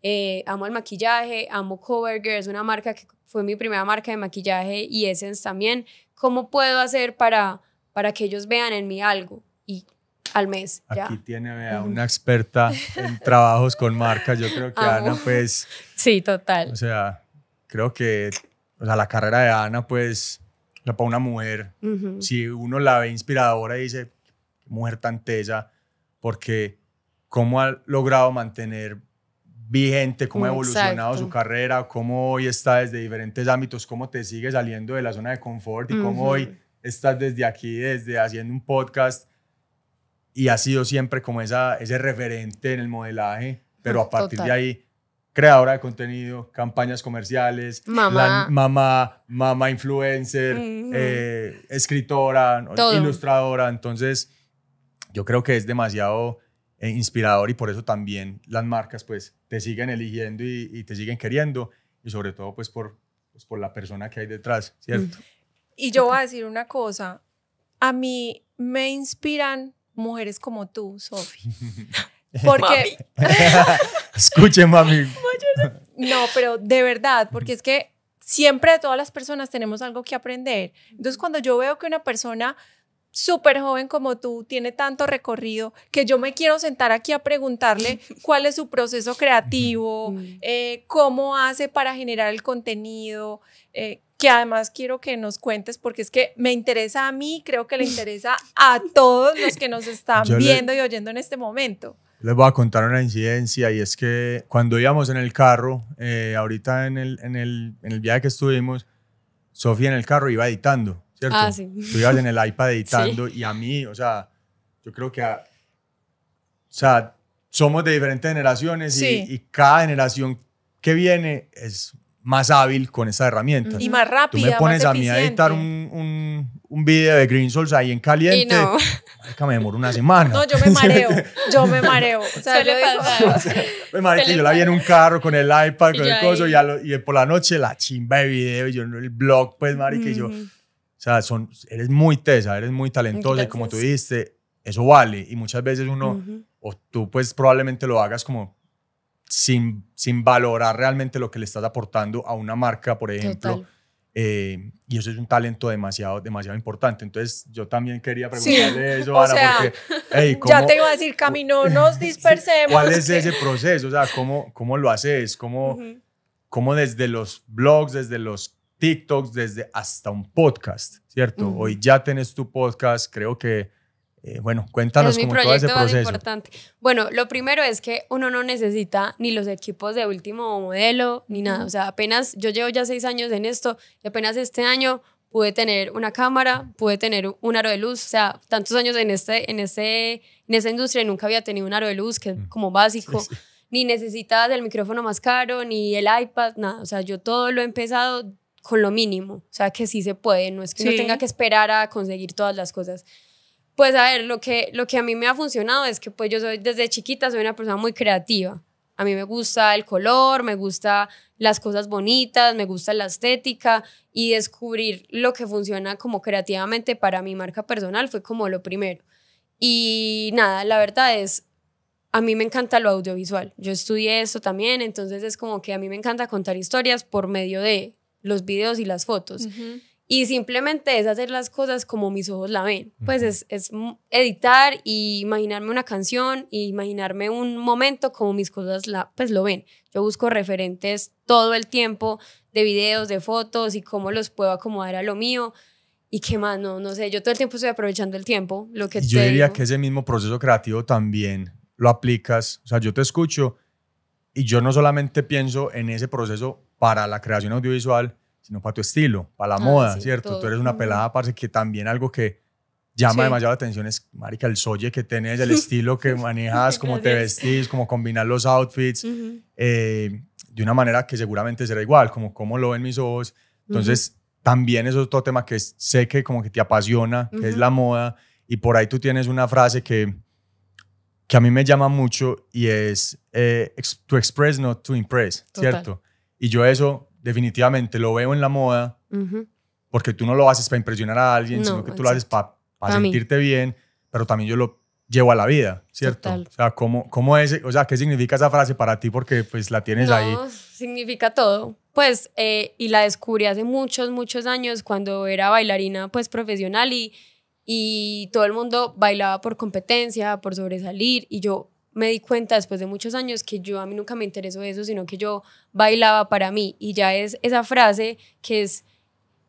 Eh, amo el maquillaje, amo Covergirl, es una marca que fue mi primera marca de maquillaje y Essence también. ¿Cómo puedo hacer para, para que ellos vean en mí algo? Y al mes. Aquí tiene una experta en trabajos con marcas. Yo creo que Ana, pues. Sí, total. O sea, creo que sea, la carrera de Ana, pues para una mujer, si uno la ve inspiradora y dice, mujer tan tesa, porque cómo ha logrado mantener vigente, cómo ha evolucionado su carrera, cómo hoy está desde diferentes ámbitos, cómo te sigue saliendo de la zona de confort y cómo hoy estás desde aquí, desde haciendo un podcast y ha sido siempre como esa, ese referente en el modelaje, pero a partir de ahí creadora de contenido, campañas comerciales, mamá, mamá, influencer, eh, escritora, ilustradora. Entonces, yo creo que es demasiado eh, inspirador y por eso también las marcas pues te siguen eligiendo y, te siguen queriendo y sobre todo pues por, pues, por la persona que hay detrás, ¿cierto? Y yo voy a decir una cosa, a mí me inspiran mujeres como tú, Sofi. Porque... Mami. mami. No, pero de verdad, porque es que siempre de todas las personas tenemos algo que aprender. Entonces, cuando yo veo que una persona súper joven como tú tiene tanto recorrido, que yo me quiero sentar aquí a preguntarle cuál es su proceso creativo, eh, cómo hace para generar el contenido, eh, que además quiero que nos cuentes porque es que me interesa a mí, creo que le interesa a todos los que nos están viendo y oyendo en este momento. Les voy a contar una incidencia y es que cuando íbamos en el carro, eh, ahorita en el, en, el, en el viaje que estuvimos, Sofía en el carro iba editando, ¿cierto? Ah, sí. Tú en el iPad editando y a mí, o sea, yo creo que, o sea, somos de diferentes generaciones y, y, cada generación que viene es más hábil con esa herramienta Y más rápido Tú me pones a mí a editar un, un, un video de Green Souls ahí en caliente. Y no. me demoro una semana. No, yo me mareo. Yo me mareo. O sea, yo me marica, yo la vi en un carro con el iPad, con el coso, y, y, por la noche la chimba de video, y yo el blog, pues, marica, yo. O sea, son, eres muy tesa, eres muy talentosa, y como tú dijiste, eso vale. Y muchas veces uno, o tú, pues, probablemente lo hagas como sin, sin valorar realmente lo que le estás aportando a una marca, por ejemplo. Eh, y eso es un talento demasiado, demasiado importante. Entonces, yo también quería preguntarle eso, o ya te iba a decir, camino, nos dispersemos. ¿Cuál es ese proceso? O sea, ¿cómo, cómo lo haces? ¿Cómo, desde los blogs, desde los TikToks, desde hasta un podcast, ¿cierto? Hoy ya tienes tu podcast, creo que eh, bueno, cuéntanos es cómo todo ese proceso. Importante. Bueno, lo primero es que uno no necesita ni los equipos de último modelo ni nada. O sea, apenas yo llevo ya seis años en esto y apenas este año pude tener una cámara, pude tener un aro de luz. O sea, tantos años en, este, en, ese, en esa industria nunca había tenido un aro de luz, que mm. como básico. Ni necesitas el micrófono más caro, ni el iPad, nada. O sea, yo todo lo he empezado con lo mínimo. O sea, que sí se puede. No es que no tenga que esperar a conseguir todas las cosas. Pues a ver, lo que, lo que a mí me ha funcionado es que pues yo soy desde chiquita, soy una persona muy creativa. A mí me gusta el color, me gusta las cosas bonitas, me gusta la estética y descubrir lo que funciona como creativamente para mi marca personal fue como lo primero. Y nada, la verdad es, a mí me encanta lo audiovisual. Yo estudié eso también, entonces es como que a mí me encanta contar historias por medio de los videos y las fotos y simplemente es hacer las cosas como mis ojos la ven. Pues es, editar y imaginarme una canción y imaginarme un momento como mis cosas la, pues lo ven. Yo busco referentes todo el tiempo de videos, de fotos y cómo los puedo acomodar a lo mío. Y qué más, no, no sé, yo todo el tiempo estoy aprovechando el tiempo. Lo que yo diría que ese mismo proceso creativo también lo aplicas. O sea, yo te escucho y yo no solamente pienso en ese proceso para la creación audiovisual, sino para tu estilo, para la ah, moda, ¿cierto? Tú eres una pelada, parece que también algo que llama de demasiado la atención es, marica, el solle que tenés, el estilo que manejas, cómo te vestís, cómo combinar los outfits, eh, de una manera que seguramente será igual, como cómo lo ven mis ojos. Entonces, también eso es otro tema que sé que como que te apasiona, que es la moda, y por ahí tú tienes una frase que, que a mí me llama mucho y es eh, to express, not to impress, ¿cierto? Y yo eso definitivamente lo veo en la moda, porque tú no lo haces para impresionar a alguien, sino que tú lo haces para, sentirte bien, pero también yo lo llevo a la vida, ¿cierto? O sea, ¿cómo, cómo es, o sea, ¿qué significa esa frase para ti? Porque pues la tienes ahí. Significa todo. Pues, eh, y la descubrí hace muchos, muchos años cuando era bailarina pues profesional y, y todo el mundo bailaba por competencia, por sobresalir y yo me di cuenta después de muchos años que yo a mí nunca me interesó eso, sino que yo bailaba para mí. Y ya es esa frase que es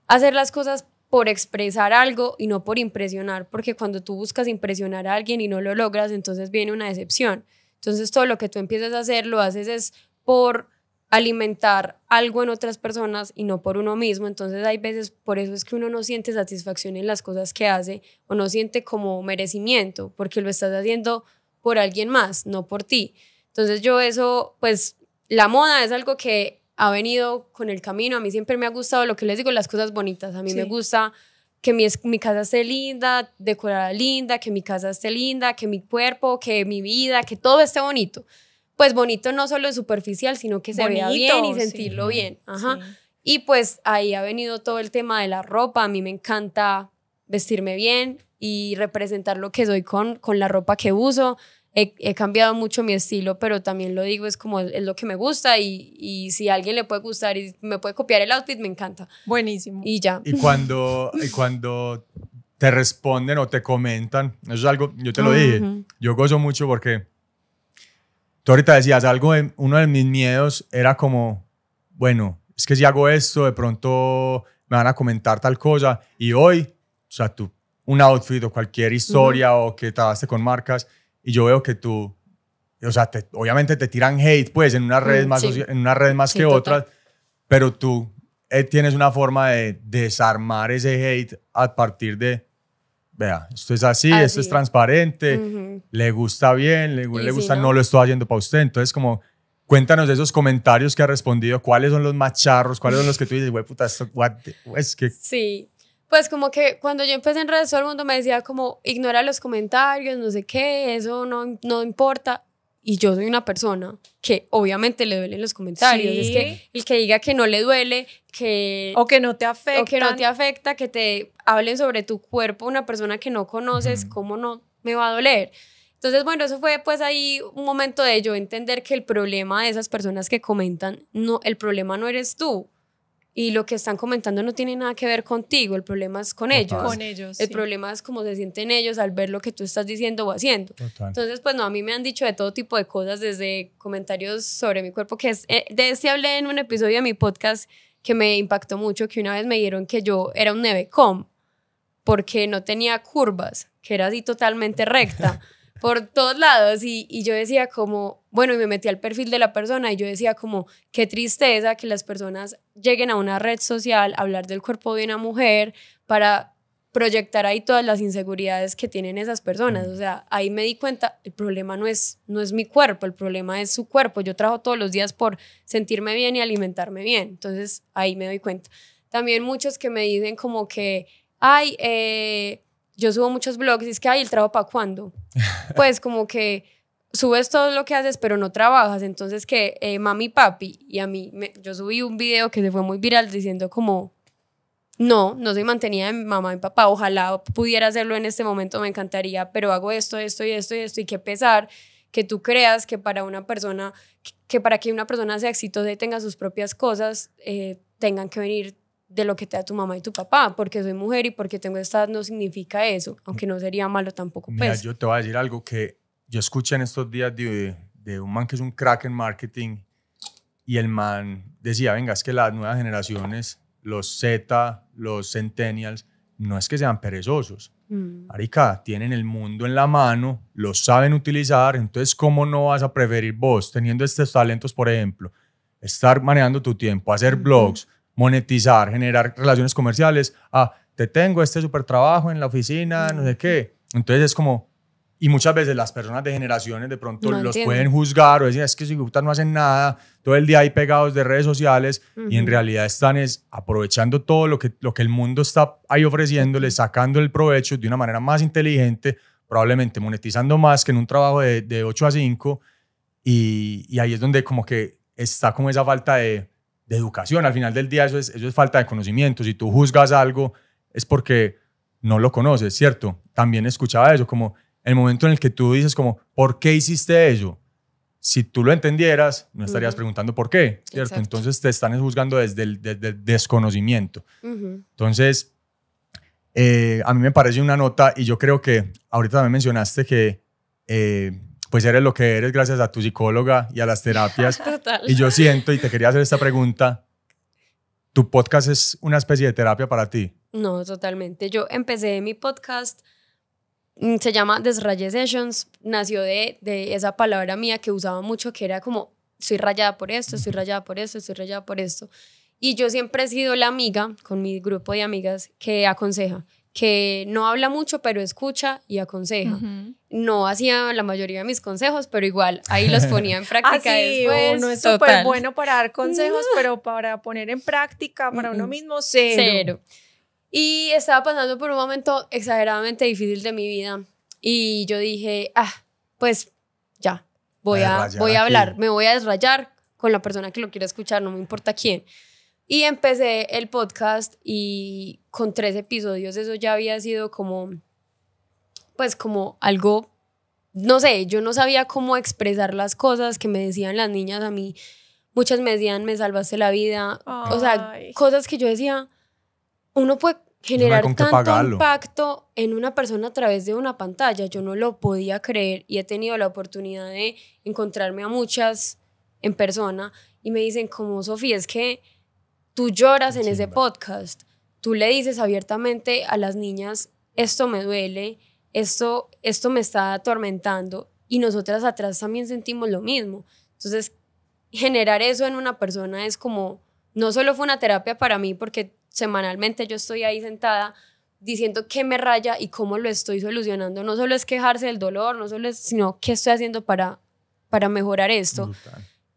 hacer las cosas por expresar algo y no por impresionar, porque cuando tú buscas impresionar a alguien y no lo logras, entonces viene una decepción. Entonces todo lo que tú empiezas a hacer lo haces es por alimentar algo en otras personas y no por uno mismo. Entonces hay veces, por eso es que uno no siente satisfacción en las cosas que hace o no siente como merecimiento, porque lo estás haciendo por alguien más, no por ti. Entonces yo eso, pues la moda es algo que ha venido con el camino. A mí siempre me ha gustado lo que les digo, las cosas bonitas. A mí me gusta que mi, mi casa esté linda, decorada linda, que mi casa esté linda, que mi cuerpo, que mi vida, que todo esté bonito. Pues bonito no solo es superficial, sino que se vea bien y sentirlo bien. Ajá. Y pues ahí ha venido todo el tema de la ropa. A mí me encanta vestirme bien y representar lo que soy con, con la ropa que uso he, cambiado mucho mi estilo, pero también lo digo, es como es lo que me gusta y, y si a alguien le puede gustar y me puede copiar el outfit, me encanta. Buenísimo. Y ya. Y cuando, y cuando te responden o te comentan, eso es algo, yo te lo dije, yo gozo mucho porque tú ahorita decías algo, de, uno de mis miedos era como, bueno, es que si hago esto, de pronto me van a comentar tal cosa. Y hoy, o sea, tú, un outfit o cualquier historia o que trabajaste con marcas, y yo veo que tú, o sea, obviamente te tiran hate, pues, en unas redes mm, más, en una red más que otras, pero tú eh, tienes una forma de desarmar ese hate a partir de, vea, esto es así, esto es transparente, le gusta bien, le, gusta, no? lo estoy haciendo para usted. Entonces, como Cuéntanos de esos comentarios que ha respondido, cuáles son los macharros, cuáles son los que tú dices, güey, puta, esto, what, es pues, que... Sí, pues como que cuando yo empecé en redes todo el mundo me decía como ignora los comentarios, no sé qué, eso no, no importa. Y yo soy una persona que obviamente le duelen los comentarios. Es que el que diga que no le duele, que... O que no te afecta. que no te afecta, que te hablen sobre tu cuerpo una persona que no conoces, ¿cómo no me va a doler? Entonces, bueno, eso fue pues ahí un momento de yo entender que el problema de esas personas que comentan, no, el problema no eres tú y lo que están comentando no tiene nada que ver contigo, el problema es con ellos. Con ellos. El problema es cómo se sienten ellos al ver lo que tú estás diciendo o haciendo. Total. Entonces, pues no, a mí me han dicho de todo tipo de cosas, desde comentarios sobre mi cuerpo, que es, eh, de este hablé en un episodio de mi podcast que me impactó mucho, que una vez me dieron que yo era un nevecom porque no tenía curvas, que era así totalmente recta por todos lados y, y yo decía como, bueno, y me metí al perfil de la persona y yo decía como, qué tristeza que las personas lleguen a una red social hablar del cuerpo de una mujer para proyectar ahí todas las inseguridades que tienen esas personas. Mm. O sea, ahí me di cuenta, el problema no es, no es mi cuerpo, el problema es su cuerpo. Yo trabajo todos los días por sentirme bien y alimentarme bien. Entonces, ahí me doy cuenta. También muchos que me dicen como que, ay, eh, yo subo muchos blogs y es que, ay, el trabajo para cuándo. Pues como que subes todo lo que haces, pero no trabajas. Entonces, que eh, mami, papi, y a mí, me, yo subí un video que se fue muy viral diciendo como, no, no soy mantenida de mamá y papá, ojalá pudiera hacerlo en este momento, me encantaría, pero hago esto, esto y esto y esto, y qué pesar que tú creas que para una persona, que para que una persona sea exitosa y tenga sus propias cosas, eh, tengan que venir de lo que te da tu mamá y tu papá, porque soy mujer y porque tengo esta no significa eso, aunque no sería malo tampoco. Mira, pues. yo te voy a decir algo que yo escuché en estos días de, un man que es un crack en marketing y el man decía, venga, es que las nuevas generaciones, los Z, los centennials, no es que sean perezosos. Mm. Arica, tienen el mundo en la mano, lo saben utilizar, entonces ¿cómo no vas a preferir vos, teniendo estos talentos, por ejemplo, estar manejando tu tiempo, hacer blogs, monetizar, generar relaciones comerciales, ah, te tengo este super trabajo en la oficina, no sé qué. Entonces es como, y muchas veces las personas de generaciones de pronto los pueden juzgar o decir, es que si gustan no hacen nada, todo el día ahí pegados de redes sociales y en realidad están es aprovechando todo lo que, lo que el mundo está ahí ofreciéndoles, sacando el provecho de una manera más inteligente, probablemente monetizando más que en un trabajo de, de 8 a 5 y, y, ahí es donde como que está como esa falta de, de educación. Al final del día eso es, eso es falta de conocimiento. Si tú juzgas algo es porque no lo conoces, ¿cierto? También escuchaba eso como el momento en el que tú dices como, ¿por qué hiciste eso? Si tú lo entendieras, no estarías preguntando por qué, ¿cierto? Entonces te están juzgando desde el, desconocimiento. Entonces, eh, a mí me parece una nota y yo creo que ahorita también mencionaste que eh, pues eres lo que eres gracias a tu psicóloga y a las terapias. Y yo siento, y te quería hacer esta pregunta, ¿tu podcast es una especie de terapia para ti? No, totalmente. Yo empecé mi podcast Mm, se llama Desraye Sessions, nació de, esa palabra mía que usaba mucho, que era como, soy rayada por esto, soy rayada por esto, soy rayada por esto. Y yo siempre he sido la amiga, con mi grupo de amigas, que aconseja, que no habla mucho, pero escucha y aconseja. No hacía la mayoría de mis consejos, pero igual ahí los ponía en práctica. Así, ah, después. es súper bueno para dar consejos, pero para poner en práctica para mm, uno mm. mismo, cero. Cero. Y estaba pasando por un momento exageradamente difícil de mi vida. Y yo dije, ah, pues ya, voy a, voy a hablar, me voy a desrayar con la persona que lo quiera escuchar, no me importa quién. Y empecé el podcast y con tres episodios eso ya había sido como, pues como algo, no sé, yo no sabía cómo expresar las cosas que me decían las niñas a mí. Muchas me decían, me salvaste la vida. O sea, cosas que yo decía, uno puede generar tanto impacto en una persona a través de una pantalla. Yo no lo podía creer y he tenido la oportunidad de encontrarme a muchas en persona y me dicen como Sofía, es que tú lloras en ese podcast, tú le dices abiertamente a las niñas, esto me duele, esto, esto me está atormentando y nosotras atrás también sentimos lo mismo. Entonces, generar eso en una persona es como, no solo fue una terapia para mí porque semanalmente yo estoy ahí sentada diciendo qué me raya y cómo lo estoy solucionando. No solo es quejarse del dolor, no solo es, sino qué estoy haciendo para, para mejorar esto.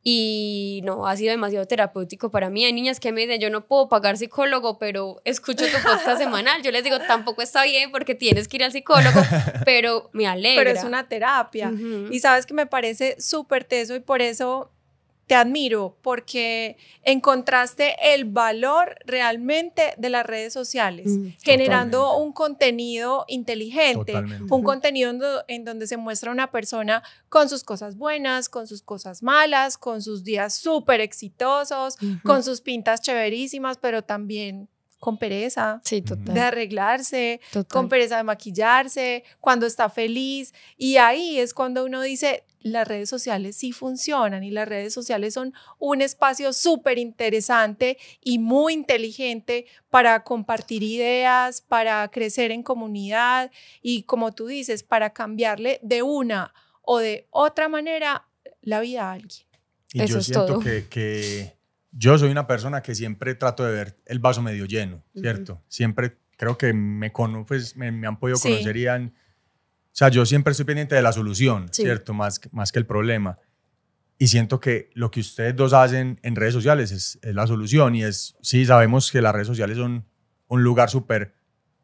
Y no, ha sido demasiado terapéutico para mí. Hay niñas que me dicen, yo no puedo pagar psicólogo, pero escucho tu posta semanal. Yo les digo, tampoco está bien porque tienes que ir al psicólogo, pero me alegra. Pero es una terapia. Y sabes que me parece súper teso y por eso te admiro porque encontraste el valor realmente de las redes sociales, mm, generando un contenido inteligente, un contenido en, donde se muestra una persona con sus cosas buenas, con sus cosas malas, con sus días súper exitosos, con sus pintas chéverísimas, pero también con pereza de arreglarse, con pereza de maquillarse, cuando está feliz. Y ahí es cuando uno dice, las redes sociales sí funcionan y las redes sociales son un espacio súper interesante y muy inteligente para compartir ideas, para crecer en comunidad y como tú dices, para cambiarle de una o de otra manera la vida a alguien. Y Eso yo siento es todo. que yo soy una persona que siempre trato de ver el vaso medio lleno, ¿cierto? Siempre creo que me, pues, me, han podido conocerían. conocer y O sea, yo siempre estoy pendiente de la solución, ¿cierto? Más, más que el problema. Y siento que lo que ustedes dos hacen en redes sociales es, la solución y es, sí, sabemos que las redes sociales son un lugar súper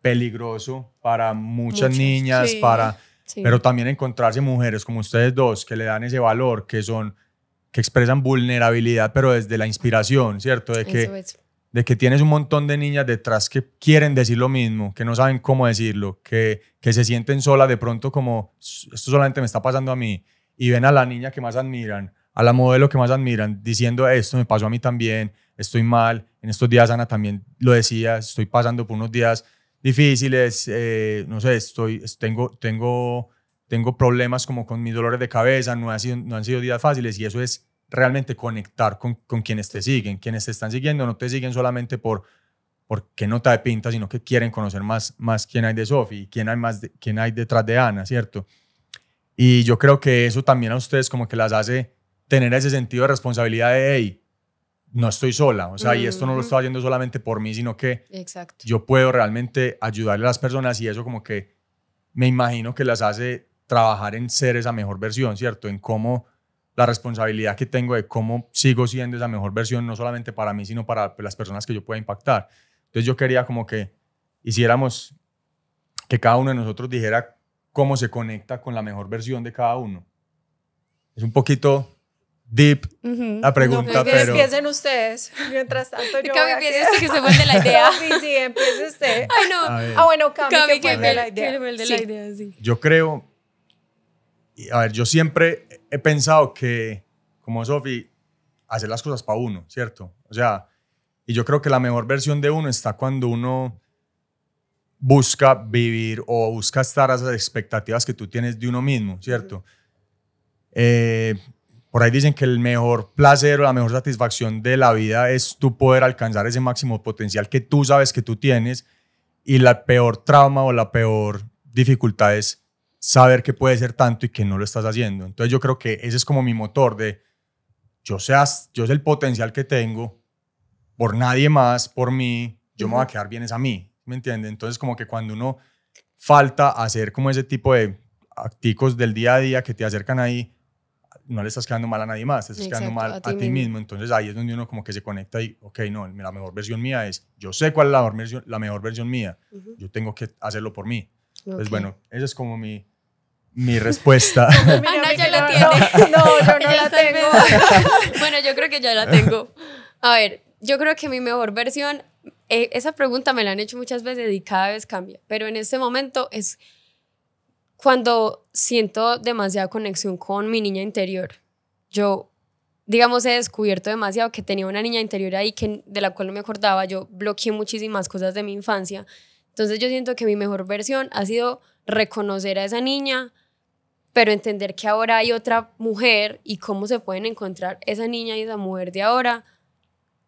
peligroso para muchas niñas, para... Pero también encontrarse mujeres como ustedes dos que le dan ese valor, que son que expresan vulnerabilidad, pero desde la inspiración, ¿cierto? De que, de que tienes un montón de niñas detrás que quieren decir lo mismo, que no saben cómo decirlo, que, que se sienten solas de pronto como, esto solamente me está pasando a mí, y ven a la niña que más admiran, a la modelo que más admiran, diciendo, esto me pasó a mí también, estoy mal, en estos días Ana también lo decía, estoy pasando por unos días difíciles, eh, no sé, estoy, tengo, tengo tengo problemas como con mis dolores de cabeza, no, sido, no han sido días fáciles y eso es realmente conectar con, con quienes te siguen, quienes te están siguiendo, no te siguen solamente por qué nota de pinta, sino que quieren conocer más, más quién hay de Sofi, quién hay más quién hay detrás de Ana, ¿cierto? Y yo creo que eso también a ustedes como que las hace tener ese sentido de responsabilidad de, hey, no estoy sola, o sea, y esto no lo estoy haciendo solamente por mí, sino que Exacto. yo puedo realmente ayudarle a las personas y eso como que me imagino que las hace trabajar en ser esa mejor versión, ¿cierto? En cómo la responsabilidad que tengo de cómo sigo siendo esa mejor versión, no solamente para mí, sino para las personas que yo pueda impactar. Entonces yo quería como que hiciéramos que cada uno de nosotros dijera cómo se conecta con la mejor versión de cada uno. Es un poquito deep la pregunta, no, pero... Empiecen ustedes, mientras tanto yo Cami, empiece que se vuelve la idea. Cami, sí, empiece usted. Ay, no. Ah, bueno, Cami, que, vuelve la idea. la idea sí. Yo creo a ver, yo siempre he pensado que, como Sofi, hacer las cosas para uno, ¿cierto? O sea, y yo creo que la mejor versión de uno está cuando uno busca vivir o busca estar a esas expectativas que tú tienes de uno mismo, ¿cierto? Eh, por ahí dicen que el mejor placer o la mejor satisfacción de la vida es tú poder alcanzar ese máximo potencial que tú sabes que tú tienes y la peor trauma o la peor dificultad es saber que puede ser tanto y que no lo estás haciendo. Entonces yo creo que ese es como mi motor de yo seas, yo sé el potencial que tengo por nadie más, por mí, yo me voy a quedar bien es a mí, ¿me entiendes? Entonces como que cuando uno falta hacer como ese tipo de acticos del día a día que te acercan ahí, no le estás quedando mal a nadie más, te estás quedando mal a ti, mismo. Entonces ahí es donde uno como que se conecta y, ok, no, la mejor versión mía es, yo sé cuál es la mejor versión, la mejor versión mía, yo tengo que hacerlo por mí. Pues bueno, esa es como mi, mi respuesta. Ana ah, ya la tiene. No, yo no la tengo. bueno, yo creo que ya la tengo. A ver, yo creo que mi mejor versión, eh, esa pregunta me la han hecho muchas veces y cada vez cambia, pero en este momento es cuando siento demasiada conexión con mi niña interior. Yo, digamos, he descubierto demasiado que tenía una niña interior ahí que, de la cual no me acordaba, yo bloqueé muchísimas cosas de mi infancia entonces yo siento que mi mejor versión ha sido reconocer a esa niña, pero entender que ahora hay otra mujer y cómo se pueden encontrar esa niña y esa mujer de ahora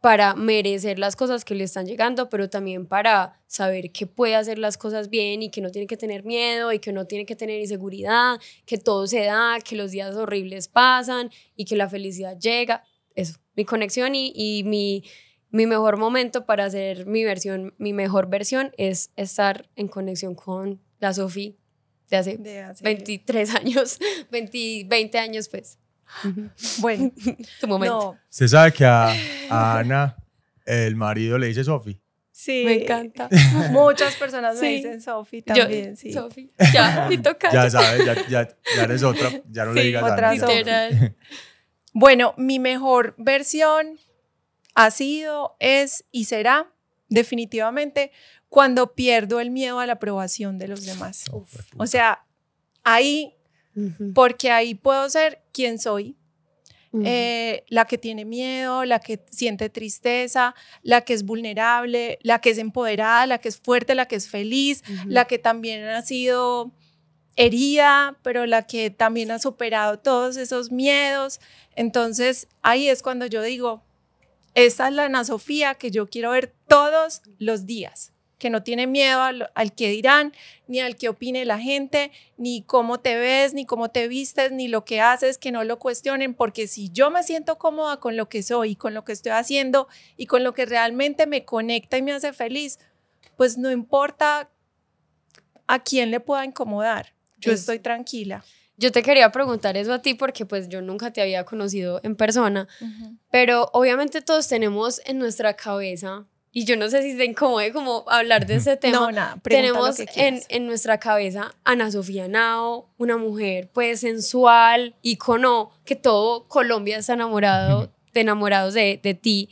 para merecer las cosas que le están llegando, pero también para saber que puede hacer las cosas bien y que no tiene que tener miedo y que no tiene que tener inseguridad, que todo se da, que los días horribles pasan y que la felicidad llega. Es mi conexión y, y mi mi mejor momento para hacer mi versión, mi mejor versión es estar en conexión con la Sofi de hace, 23 años, 20, años pues. Bueno, tu momento. No. Usted sabe que a, Ana el marido le dice Sofi. Sí. Me encanta. Muchas personas me dicen Sofi también, Yo, sí. Sofi, ya, y toca. Ya sabes, ya, ya, ya, eres otra, ya no le digas otra Ana, Bueno, mi mejor versión ha sido, es y será definitivamente cuando pierdo el miedo a la aprobación de los demás. o sea, ahí, porque ahí puedo ser quien soy, eh, la que tiene miedo, la que siente tristeza, la que es vulnerable, la que es empoderada, la que es fuerte, la que es feliz, la que también ha sido herida, pero la que también ha superado todos esos miedos. Entonces ahí es cuando yo digo, esa es la Ana Sofía que yo quiero ver todos los días, que no tiene miedo al, que dirán, ni al que opine la gente, ni cómo te ves, ni cómo te vistes, ni lo que haces, que no lo cuestionen, porque si yo me siento cómoda con lo que soy, con lo que estoy haciendo y con lo que realmente me conecta y me hace feliz, pues no importa a quién le pueda incomodar, yo estoy tranquila. Yo te quería preguntar eso a ti porque pues yo nunca te había conocido en persona, pero obviamente todos tenemos en nuestra cabeza, y yo no sé si se incomode como hablar de ese tema, no, nada, tenemos en, en, nuestra cabeza Ana Sofía Nao, una mujer pues sensual, icono, que todo Colombia está enamorado, de enamorados de, de ti.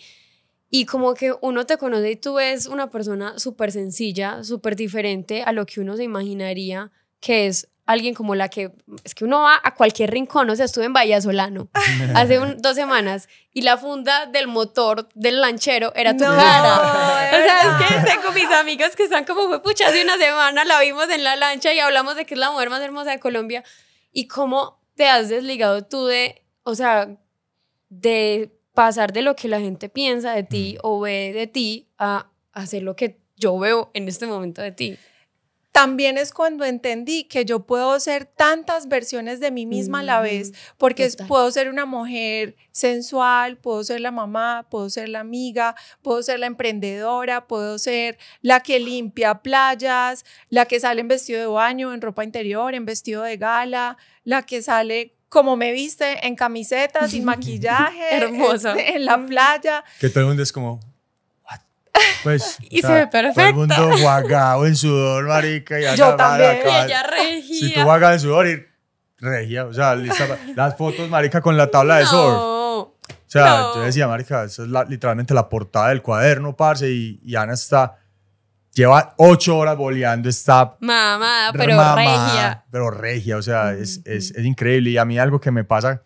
Y como que uno te conoce y tú ves una persona súper sencilla, súper diferente a lo que uno se imaginaría que es alguien como la que, es que uno va a cualquier rincón, o sea, estuve en Solano hace dos semanas y la funda del motor del lanchero era tu cara. O sea, es que tengo mis amigos que están como, Fue pucha, hace una semana la vimos en la lancha y hablamos de que es la mujer más hermosa de Colombia y cómo te has desligado tú de, o sea, de pasar de lo que la gente piensa de ti mm. o ve de ti a hacer lo que yo veo en este momento de ti también es cuando entendí que yo puedo ser tantas versiones de mí misma a la mm, vez, porque puedo ser una mujer sensual, puedo ser la mamá, puedo ser la amiga, puedo ser la emprendedora, puedo ser la que limpia playas, la que sale en vestido de baño, en ropa interior, en vestido de gala, la que sale como me viste en camiseta, sin maquillaje, en, la playa. Que todo es como, pues. y se ve Todo el mundo guagado en sudor, marica. Y Yo también. y ella regía. Si tú guagas en sudor, y regia. O sea, las fotos, marica, con la tabla de surf. O sea, yo decía, marica, eso es literalmente la portada del cuaderno, parce, y, Ana está, lleva ocho horas boleando, está... mamá pero regia. Pero regia, o sea, es, es, es, increíble. Y a mí algo que me pasa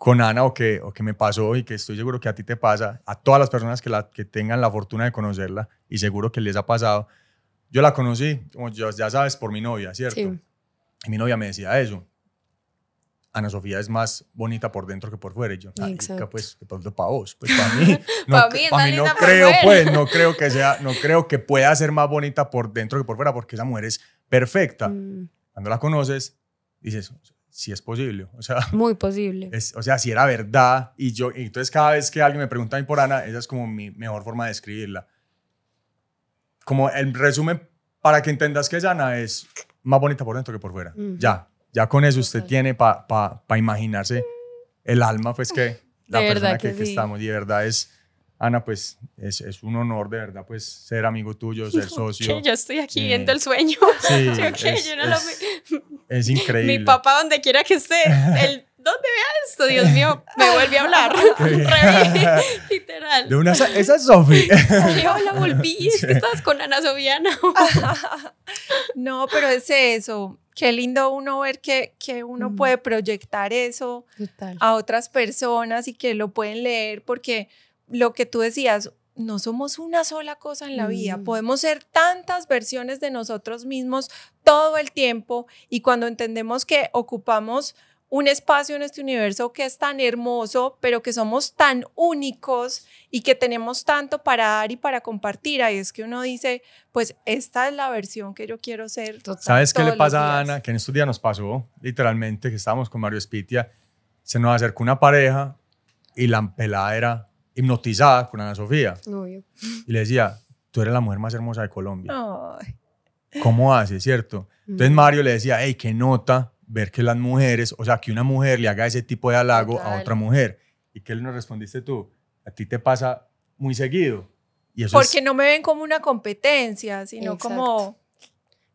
con Ana o que, o que me pasó y que estoy seguro que a ti te pasa, a todas las personas que, la, que tengan la fortuna de conocerla y seguro que les ha pasado. Yo la conocí, como ya, sabes, por mi novia, ¿cierto? Y mi novia me decía eso. Ana Sofía es más bonita por dentro que por fuera. Y yo, ah, pues, para vos, pues para mí. No, para mí, no creo, pues, no creo que sea, no creo que pueda ser más bonita por dentro que por fuera, porque esa mujer es perfecta. Mm. Cuando la conoces, dices, si es posible. O sea, Muy posible. Es, o sea, si era verdad. Y yo, y entonces cada vez que alguien me pregunta a mí por Ana, esa es como mi mejor forma de describirla. Como el resumen, para que entendas que es Ana, es más bonita por dentro que por fuera. Ya, ya con eso usted tiene para imaginarse el alma, pues que la persona que, que, estamos. Y de verdad es... Ana, pues es, es, un honor de verdad, pues ser amigo tuyo, ser socio. yo estoy aquí viendo eh, el sueño. Sí, yo, yo no es increíble. Mi papá, donde quiera que esté, el ¿dónde vea esto? Dios mío, me vuelve a hablar. literal. De una, esa es Sofi. Yo la volví, es que estabas con Ana Soviana. no, pero es eso. Qué lindo uno ver que, que uno mm. puede proyectar eso a otras personas y que lo pueden leer, porque lo que tú decías, no somos una sola cosa en la vida, mm. podemos ser tantas versiones de nosotros mismos todo el tiempo y cuando entendemos que ocupamos un espacio en este universo que es tan hermoso, pero que somos tan únicos y que tenemos tanto para dar y para compartir. Ahí es que uno dice, pues esta es la versión que yo quiero ser. ¿Sabes qué le pasa a Ana? Que en estos días nos pasó, literalmente, que estábamos con Mario Spitia, se nos acercó una pareja y la pelada era hipnotizada con Ana Sofía. Y le decía, tú eres la mujer más hermosa de Colombia. ¿Cómo haces, cierto? Entonces mm. Mario le decía, hey, qué nota ver que las mujeres, o sea, que una mujer le haga ese tipo de halago a otra mujer. ¿Y qué le respondiste tú? A ti te pasa muy seguido. Y Porque no me ven como una competencia, sino como...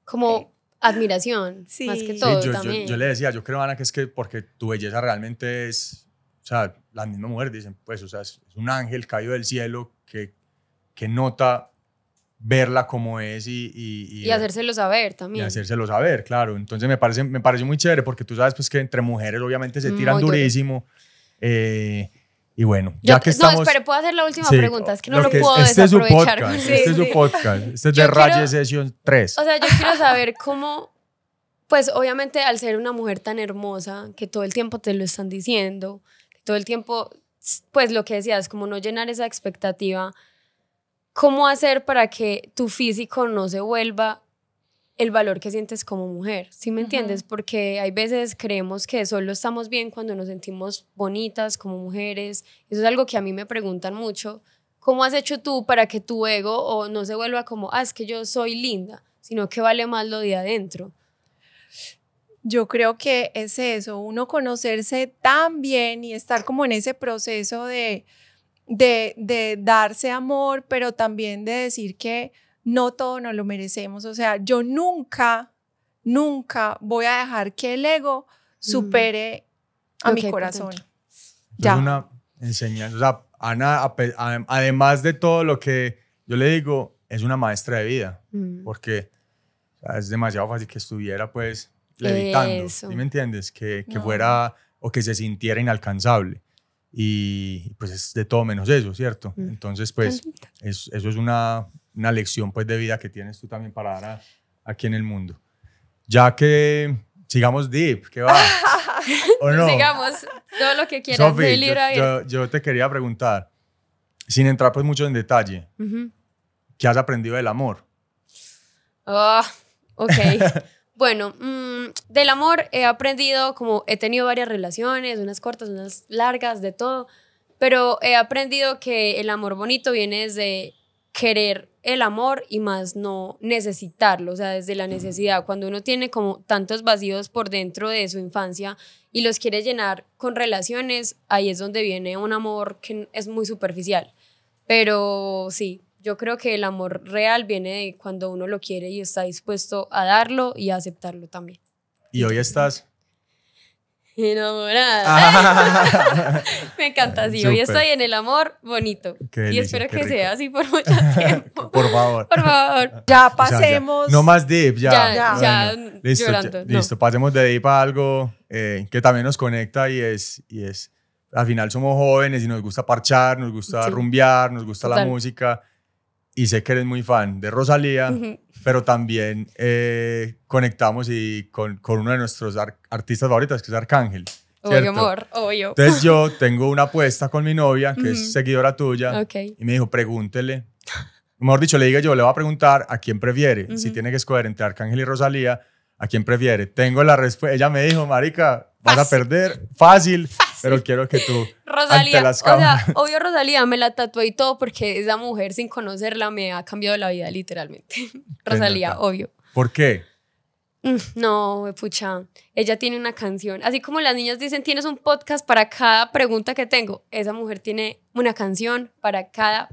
Como eh, admiración, más que todo. yo, también. Yo, yo, le decía, yo creo, Ana, que es que porque tu belleza realmente es, o sea, la misma mujer dicen, pues, o sea, es, un ángel caído del cielo que, que nota verla como es y... Y, y, hacérselo saber también. Y hacérselo saber, claro. Entonces me parece, me parece muy chévere porque tú sabes pues que entre mujeres obviamente se mm, tiran durísimo. Eh, y bueno, ya que estamos... No, espere, puedo hacer la última pregunta, es que no lo, puedo este Es su este podcast, este es su podcast, este es de Session 3. O sea, yo quiero saber cómo, pues obviamente al ser una mujer tan hermosa, que todo el tiempo te lo están diciendo, todo el tiempo, pues lo que decías, como no llenar esa expectativa, ¿cómo hacer para que tu físico no se vuelva el valor que sientes como mujer, ¿sí me entiendes? Porque hay veces creemos que solo estamos bien cuando nos sentimos bonitas como mujeres. Eso es algo que a mí me preguntan mucho. ¿Cómo has hecho tú para que tu ego o no se vuelva como, ah, es que yo soy linda, sino que vale más lo de adentro? Yo creo que es eso, uno conocerse tan bien y estar como en ese proceso de, de, darse amor, pero también de decir que no todo nos lo merecemos. O sea, yo nunca, nunca voy a dejar que el ego mm. supere a mi corazón. Ya. Es una enseñanza. O sea, Ana, además de todo lo que yo le digo, es una maestra de vida, mm. porque es demasiado fácil que estuviera pues levitando, ¿sí me entiendes? Que, que fuera o que se sintiera inalcanzable. Y pues es de todo menos eso, ¿cierto? Mm. Entonces, pues eso es una, una, lección pues de vida que tienes tú también para dar aquí en el mundo. Ya que sigamos deep, ¿qué va? ¿O no? Sigamos todo lo que quieras Yo, yo, te quería preguntar, sin entrar pues mucho en detalle, ¿qué has aprendido del amor? Oh, ok. Bueno, mm, del amor he aprendido, como he tenido varias relaciones, unas cortas, unas largas, de todo, pero he aprendido que el amor bonito viene desde querer el amor y más no necesitarlo, o sea, desde la necesidad, cuando uno tiene como tantos vacíos por dentro de su infancia y los quiere llenar con relaciones, ahí es donde viene un amor que es muy superficial. Pero sí, yo creo que el amor real viene cuando uno lo quiere y está dispuesto a darlo y a aceptarlo también. ¿Y hoy estás? Enamorada. Me encanta Sí, Hoy estoy en el amor bonito. y espero que sea así por mucho tiempo. por favor. Por favor. Ya pasemos. No más deep, ya. Ya, ya. listo, listo, pasemos de deep a algo eh, que también nos conecta y es, y es. Al final somos jóvenes y nos gusta parchar, nos gusta rumbear, nos gusta la música y sé que eres muy fan de Rosalía, pero también eh, conectamos y con, uno de nuestros artistas favoritos, que es Arcángel. Obvio, amor, obvio. Oh. Entonces yo tengo una apuesta con mi novia, que es seguidora tuya, y me dijo, pregúntele. Mejor dicho, le diga yo, le voy a preguntar a quién prefiere, si tiene que escoger entre Arcángel y Rosalía, ¿a quién prefiere? Tengo la respuesta. Ella me dijo, marica, vas a perder, fácil, pero quiero que tú Rosalía, ante las o obvio Rosalía, me la tatué y todo porque esa mujer sin conocerla me ha cambiado la vida literalmente. Rosalía, obvio. ¿Por qué? Mm, no, pucha, ella tiene una canción. Así como las niñas dicen, tienes un podcast para cada pregunta que tengo. Esa mujer tiene una canción para cada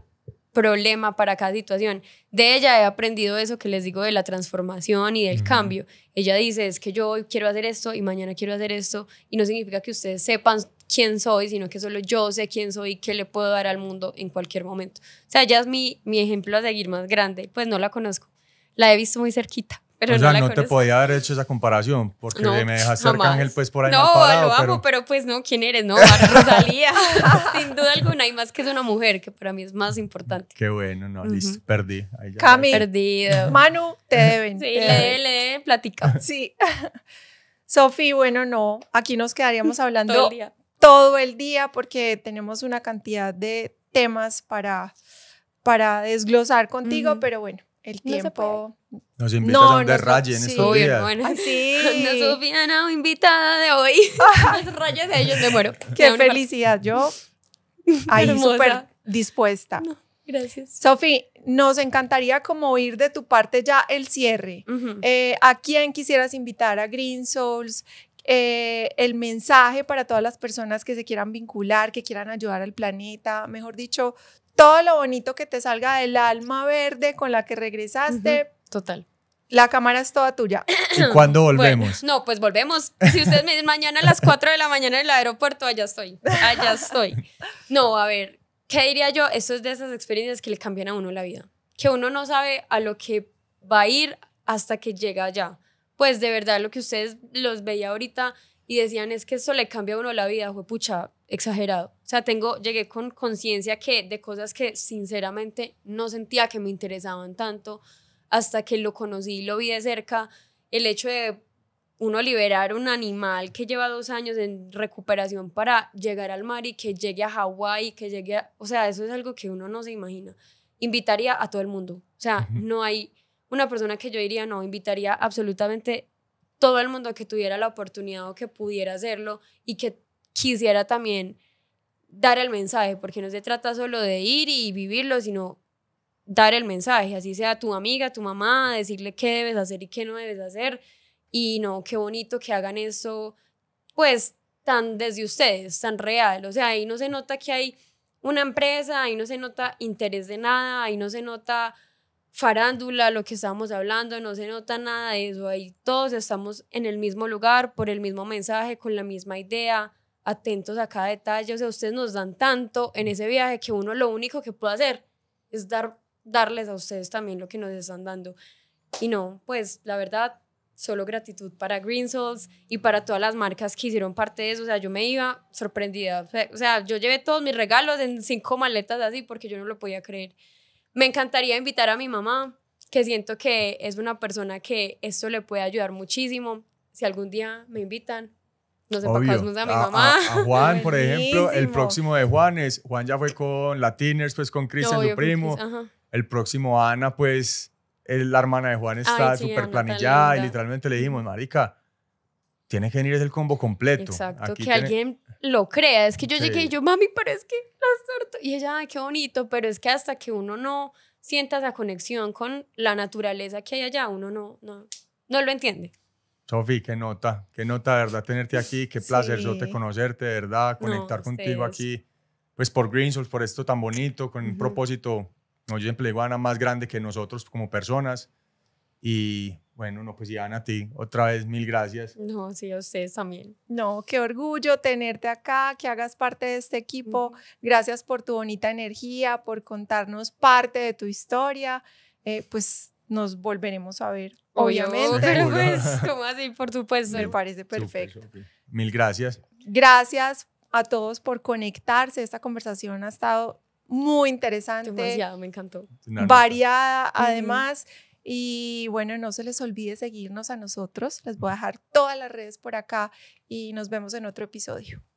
problema para cada situación. De ella he aprendido eso que les digo de la transformación y del cambio. Ella dice, es que yo hoy quiero hacer esto y mañana quiero hacer esto y no significa que ustedes sepan quién soy, sino que solo yo sé quién soy y qué le puedo dar al mundo en cualquier momento. O sea, ella es mi, mi ejemplo a seguir más grande. Pues no la conozco, la he visto muy cerquita o no sea, no te podía haber hecho esa comparación, porque me dejaste cerca Ángel, pues por ahí. No, lo amo, pero... pues no, ¿quién eres? No, Rosalía, sin duda alguna, y más que es una mujer, que para mí es más importante. Qué bueno, no, listo, perdí. Ahí Cami, Manu, te deben. Sí, le lee, platica. Sí. Sofi, bueno, no, aquí nos quedaríamos hablando todo el, día. todo porque tenemos una cantidad de temas para, para desglosar contigo, pero bueno, el tiempo. nos invitas a un en estos días. Sí, sí. Nos subían invitada de hoy. Los rayos de ellos de muero. Qué felicidad. Yo ahí súper dispuesta. gracias. Sofi, nos encantaría como ir de tu parte ya el cierre. Eh, ¿A quién quisieras invitar? ¿A Green Souls? Eh, el mensaje para todas las personas que se quieran vincular, que quieran ayudar al planeta, mejor dicho, todo lo bonito que te salga del alma verde con la que regresaste. Total. La cámara es toda tuya. ¿Y cuándo volvemos? no, pues volvemos. Si ustedes me dicen mañana a las 4 de la mañana en el aeropuerto, allá estoy. Allá estoy. No, a ver, ¿qué diría yo? Eso es de esas experiencias que le cambian a uno la vida. Que uno no sabe a lo que va a ir hasta que llega allá. Pues de verdad, lo que ustedes los veía ahorita y decían es que eso le cambia a uno la vida. Fue pucha, exagerado. O sea, tengo, llegué con conciencia que de cosas que sinceramente no sentía que me interesaban tanto hasta que lo conocí y lo vi de cerca. El hecho de uno liberar un animal que lleva dos años en recuperación para llegar al mar y que llegue a Hawái, que llegue O sea, eso es algo que uno no se imagina. Invitaría a todo el mundo. O sea, no hay una persona que yo diría no, invitaría absolutamente todo el mundo que tuviera la oportunidad o que pudiera hacerlo y que quisiera también dar el mensaje, porque no se trata solo de ir y vivirlo, sino dar el mensaje, así sea tu amiga, tu mamá, decirle qué debes hacer y qué no debes hacer. Y no, qué bonito que hagan eso, pues tan desde ustedes, tan real. O sea, ahí no se nota que hay una empresa, ahí no se nota interés de nada, ahí no se nota farándula, lo que estamos hablando, no se nota nada de eso. Ahí todos estamos en el mismo lugar, por el mismo mensaje, con la misma idea, atentos a cada detalle, o sea, ustedes nos dan tanto en ese viaje que uno lo único que puede hacer es dar, darles a ustedes también lo que nos están dando. Y no, pues la verdad, solo gratitud para Green Souls y para todas las marcas que hicieron parte de eso. O sea, yo me iba sorprendida. O sea, yo llevé todos mis regalos en cinco maletas así porque yo no lo podía creer. Me encantaría invitar a mi mamá, que siento que es una persona que esto le puede ayudar muchísimo. Si algún día me invitan, los a mi mamá. Juan, por ejemplo, el próximo de Juan es, Juan ya fue con la Tiners, pues con Cristian, su primo. el próximo Ana, pues la hermana de Juan está súper planillada y literalmente le dijimos, marica, tiene que venir el combo completo. Exacto, que alguien lo crea. Es que yo llegué y yo, mami, pero es que la Y ella, ay, qué bonito, pero es que hasta que uno no sienta esa conexión con la naturaleza que hay allá, uno no, no, no lo entiende. Sofi, qué nota, qué nota, ¿verdad? Tenerte aquí, qué placer yo conocerte, ¿verdad? Conectar contigo aquí, pues por Greensoul, por esto tan bonito, con un propósito, no, yo siempre digo, más grande que nosotros como personas. Y bueno, no, pues ya a ti otra vez mil gracias. No, sí, a ustedes también. No, qué orgullo tenerte acá, que hagas parte de este equipo. Gracias por tu bonita energía, por contarnos parte de tu historia. Eh, pues nos volveremos a ver Obviamente, pero pues, como así? Por supuesto. Me parece perfecto. Mil gracias. Gracias a todos por conectarse. Esta conversación ha estado muy interesante. Demasiado, me encantó. variada, pues. además. Y bueno, no se les olvide seguirnos a nosotros. Les voy a dejar todas las redes por acá y nos vemos en otro episodio.